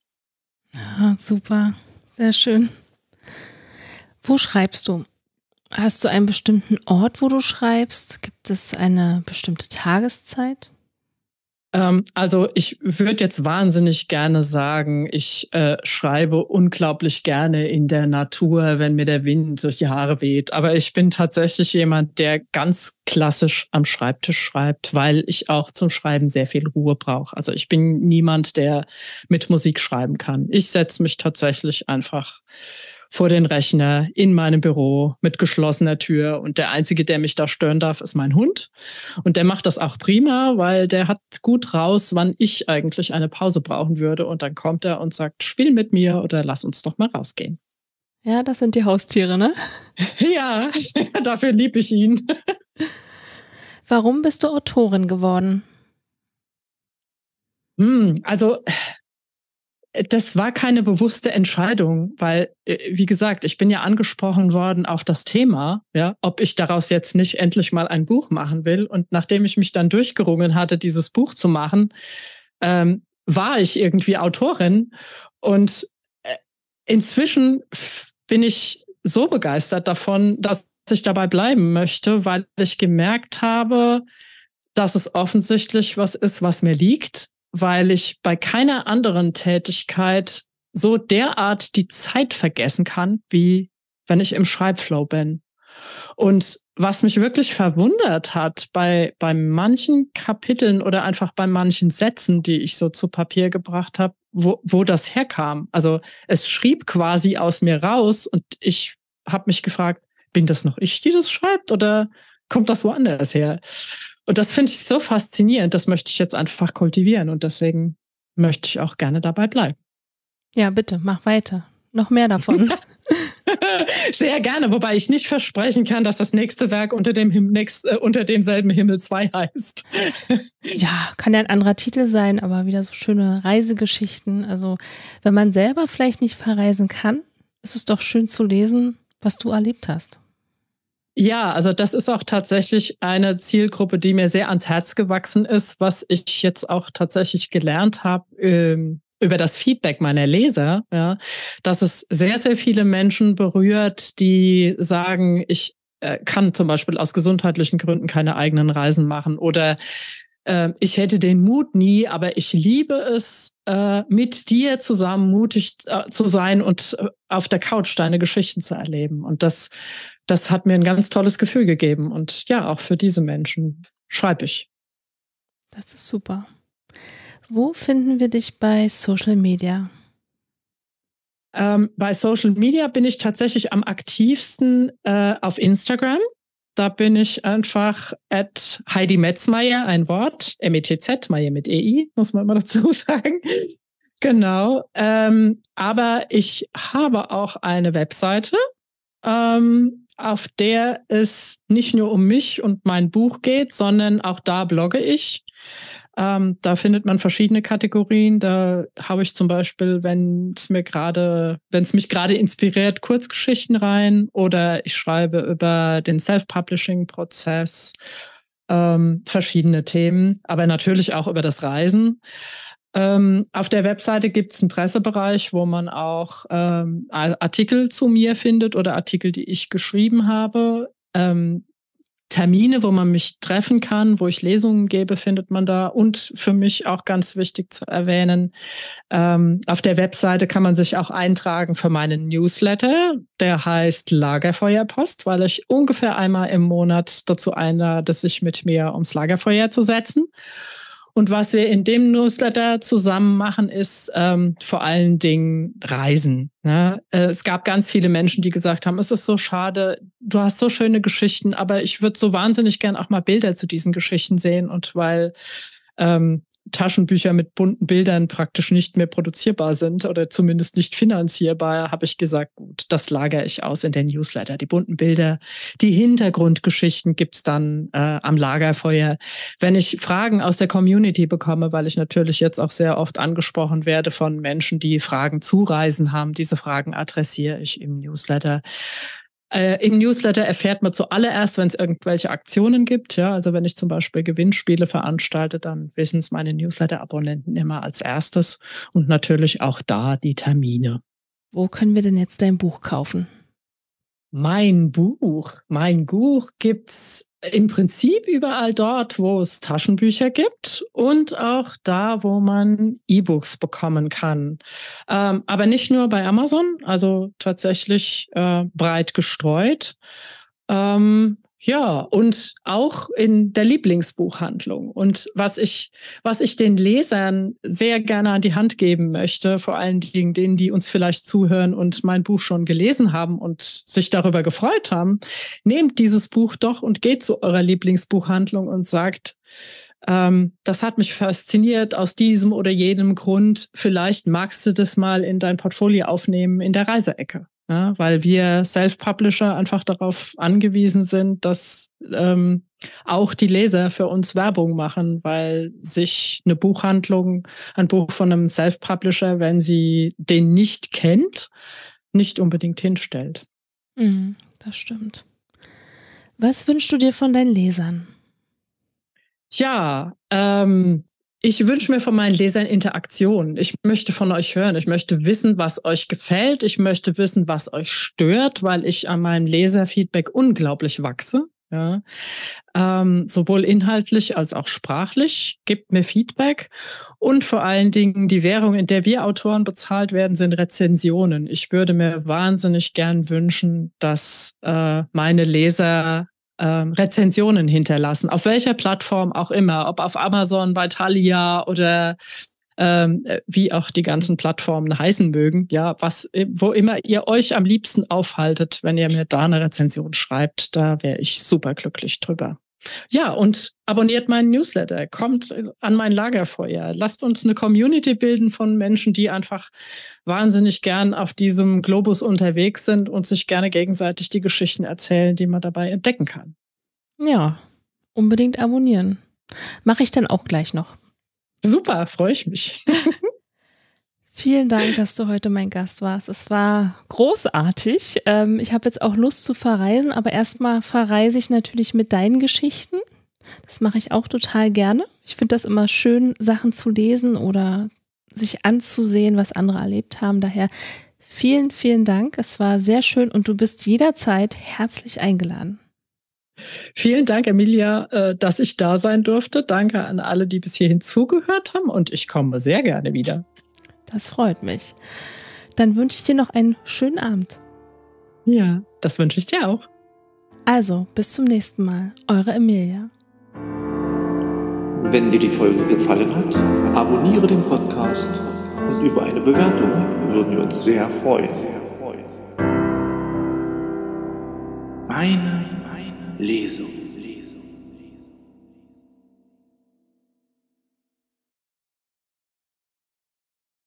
Ah, super, sehr schön. Wo schreibst du? Hast du einen bestimmten Ort, wo du schreibst? Gibt es eine bestimmte Tageszeit? Ähm, also ich würde jetzt wahnsinnig gerne sagen, ich äh, schreibe unglaublich gerne in der Natur, wenn mir der Wind durch die Haare weht. Aber ich bin tatsächlich jemand, der ganz klassisch am Schreibtisch schreibt, weil ich auch zum Schreiben sehr viel Ruhe brauche. Also ich bin niemand, der mit Musik schreiben kann. Ich setze mich tatsächlich einfach vor den Rechner in meinem Büro mit geschlossener Tür und der Einzige, der mich da stören darf, ist mein Hund. Und der macht das auch prima, weil der hat gut raus, wann ich eigentlich eine Pause brauchen würde. Und dann kommt er und sagt, spiel mit mir oder lass uns doch mal rausgehen. Ja, das sind die Haustiere, ne? (laughs) ja, (laughs) dafür liebe ich ihn. Warum bist du Autorin geworden? Hm, also das war keine bewusste Entscheidung, weil, äh, wie gesagt, ich bin ja angesprochen worden auf das Thema, ja, ob ich daraus jetzt nicht endlich mal ein Buch machen will. Und nachdem ich mich dann durchgerungen hatte, dieses Buch zu machen, ähm, war ich irgendwie Autorin. Und äh, inzwischen bin ich so begeistert davon, dass ich dabei bleiben möchte, weil ich gemerkt habe, dass es offensichtlich was ist, was mir liegt, weil ich bei keiner anderen Tätigkeit so derart die Zeit vergessen kann, wie wenn ich im Schreibflow bin. Und was mich wirklich verwundert hat bei, bei manchen Kapiteln oder einfach bei manchen Sätzen, die ich so zu Papier gebracht habe, wo, wo das herkam. Also es schrieb quasi aus mir raus und ich habe mich gefragt, bin das noch ich, die das schreibt oder kommt das woanders her? Und das finde ich so faszinierend, das möchte ich jetzt einfach kultivieren und deswegen möchte ich auch gerne dabei bleiben. Ja, bitte, mach weiter. Noch mehr davon. (laughs) Sehr gerne, wobei ich nicht versprechen kann, dass das nächste Werk unter, dem Him nächst, äh, unter demselben Himmel 2 heißt. ja, kann ja ein anderer Titel sein, aber wieder so schöne Reisegeschichten. Also, wenn man selber vielleicht nicht verreisen kann, ist es doch schön zu lesen, was du erlebt hast. Ja, also das ist auch tatsächlich eine Zielgruppe, die mir sehr ans Herz gewachsen ist, was ich jetzt auch tatsächlich gelernt habe ähm, über das Feedback meiner Leser, ja, dass es sehr, sehr viele Menschen berührt, die sagen, ich äh, kann zum Beispiel aus gesundheitlichen Gründen keine eigenen Reisen machen oder ähm, ich hätte den Mut nie, aber ich liebe es, äh, mit dir zusammen mutig äh, zu sein und äh, auf der Couch deine Geschichten zu erleben. Und das das hat mir ein ganz tolles Gefühl gegeben. Und ja, auch für diese Menschen schreibe ich. Das ist super. Wo finden wir dich bei Social Media? Ähm, bei Social Media bin ich tatsächlich am aktivsten äh, auf Instagram. Da bin ich einfach at Heidi Metzmeier, ein Wort, M-E-T-Z, Meier mit E-I, muss man immer (laughs) dazu sagen. genau. Ähm, aber ich habe auch eine Webseite, ähm, auf der es nicht nur um mich und mein Buch geht, sondern auch da blogge ich. Ähm, da findet man verschiedene Kategorien. Da habe ich zum Beispiel, wenn es mir gerade, wenn es mich gerade inspiriert, Kurzgeschichten rein oder ich schreibe über den Self-Publishing-Prozess, ähm, verschiedene Themen, aber natürlich auch über das Reisen. Ähm, auf der Webseite gibt es einen Pressebereich, wo man auch ähm, Artikel zu mir findet oder Artikel, die ich geschrieben habe. Ähm, Termine, wo man mich treffen kann, wo ich Lesungen gebe, findet man da. Und für mich auch ganz wichtig zu erwähnen, ähm, auf der Webseite kann man sich auch eintragen für meinen Newsletter. Der heißt Lagerfeuerpost, weil ich ungefähr einmal im Monat dazu einlade, sich mit mir ums Lagerfeuer zu setzen. Und was wir in dem Newsletter zusammen machen, ist ähm, vor allen Dingen Reisen. Ne? Äh, es gab ganz viele Menschen, die gesagt haben, es ist so schade, du hast so schöne Geschichten, aber ich würde so wahnsinnig gern auch mal Bilder zu diesen Geschichten sehen. Und weil ähm, Taschenbücher mit bunten Bildern praktisch nicht mehr produzierbar sind oder zumindest nicht finanzierbar, habe ich gesagt, gut, das lagere ich aus in der Newsletter. Die bunten Bilder, die Hintergrundgeschichten gibt's dann äh, am Lagerfeuer. Wenn ich Fragen aus der Community bekomme, weil ich natürlich jetzt auch sehr oft angesprochen werde von Menschen, die Fragen zu Reisen haben, diese Fragen adressiere ich im Newsletter. Äh, Im Newsletter erfährt man zuallererst, wenn es irgendwelche Aktionen gibt. Ja, also wenn ich zum Beispiel Gewinnspiele veranstalte, dann wissen es meine Newsletter-Abonnenten immer als erstes und natürlich auch da die Termine. Wo können wir denn jetzt dein Buch kaufen? Mein Buch, mein Buch gibt's im Prinzip überall dort, wo es Taschenbücher gibt und auch da, wo man E-Books bekommen kann. Ähm, aber nicht nur bei Amazon, also tatsächlich äh, breit gestreut. Ähm, ja, und auch in der Lieblingsbuchhandlung. Und was ich, was ich den Lesern sehr gerne an die Hand geben möchte, vor allen Dingen denen, die uns vielleicht zuhören und mein Buch schon gelesen haben und sich darüber gefreut haben, nehmt dieses Buch doch und geht zu eurer Lieblingsbuchhandlung und sagt, ähm, das hat mich fasziniert aus diesem oder jenem Grund. Vielleicht magst du das mal in dein Portfolio aufnehmen in der Reiseecke. Ja, weil wir Self-Publisher einfach darauf angewiesen sind, dass ähm, auch die Leser für uns Werbung machen, weil sich eine Buchhandlung, ein Buch von einem Self-Publisher, wenn sie den nicht kennt, nicht unbedingt hinstellt. Mhm, das stimmt. Was wünschst du dir von deinen Lesern? Ja, ähm, ich wünsche mir von meinen Lesern Interaktion. Ich möchte von euch hören. Ich möchte wissen, was euch gefällt. Ich möchte wissen, was euch stört, weil ich an meinem Leserfeedback unglaublich wachse. Ja. Ähm, sowohl inhaltlich als auch sprachlich. Gebt mir Feedback. Und vor allen Dingen die Währung, in der wir Autoren bezahlt werden, sind Rezensionen. Ich würde mir wahnsinnig gern wünschen, dass äh, meine Leser ähm, Rezensionen hinterlassen, auf welcher Plattform auch immer, ob auf Amazon, bei Thalia oder ähm, äh, wie auch die ganzen Plattformen heißen mögen, ja, was, äh, wo immer ihr euch am liebsten aufhaltet, wenn ihr mir da eine Rezension schreibt, da wäre ich super glücklich drüber. Ja, und abonniert meinen Newsletter, kommt äh, an mein Lagerfeuer, lasst uns eine Community bilden von Menschen, die einfach wahnsinnig gern auf diesem Globus unterwegs sind und sich gerne gegenseitig die Geschichten erzählen, die man dabei entdecken kann. Ja, unbedingt abonnieren. Mache ich dann auch gleich noch. Super, freue ich mich. (laughs) Vielen Dank, dass du heute mein Gast warst. Es war großartig. Ähm, ich habe jetzt auch Lust zu verreisen, aber erstmal verreise ich natürlich mit deinen Geschichten. Das mache ich auch total gerne. Ich finde das immer schön, Sachen zu lesen oder sich anzusehen, was andere erlebt haben. Daher vielen, vielen Dank. Es war sehr schön und du bist jederzeit herzlich eingeladen. Vielen Dank, Emilia, äh, dass ich da sein durfte. Danke an alle, die bis hierhin zugehört haben und ich komme sehr gerne wieder. Das freut mich. Dann wünsche ich dir noch einen schönen Abend. Ja, das wünsche ich dir auch. Also, bis zum nächsten Mal. Eure Emilia. Wenn dir die Folge gefallen hat, abonniere den Podcast und über eine Bewertung würden wir uns sehr freuen. Meine Lesung.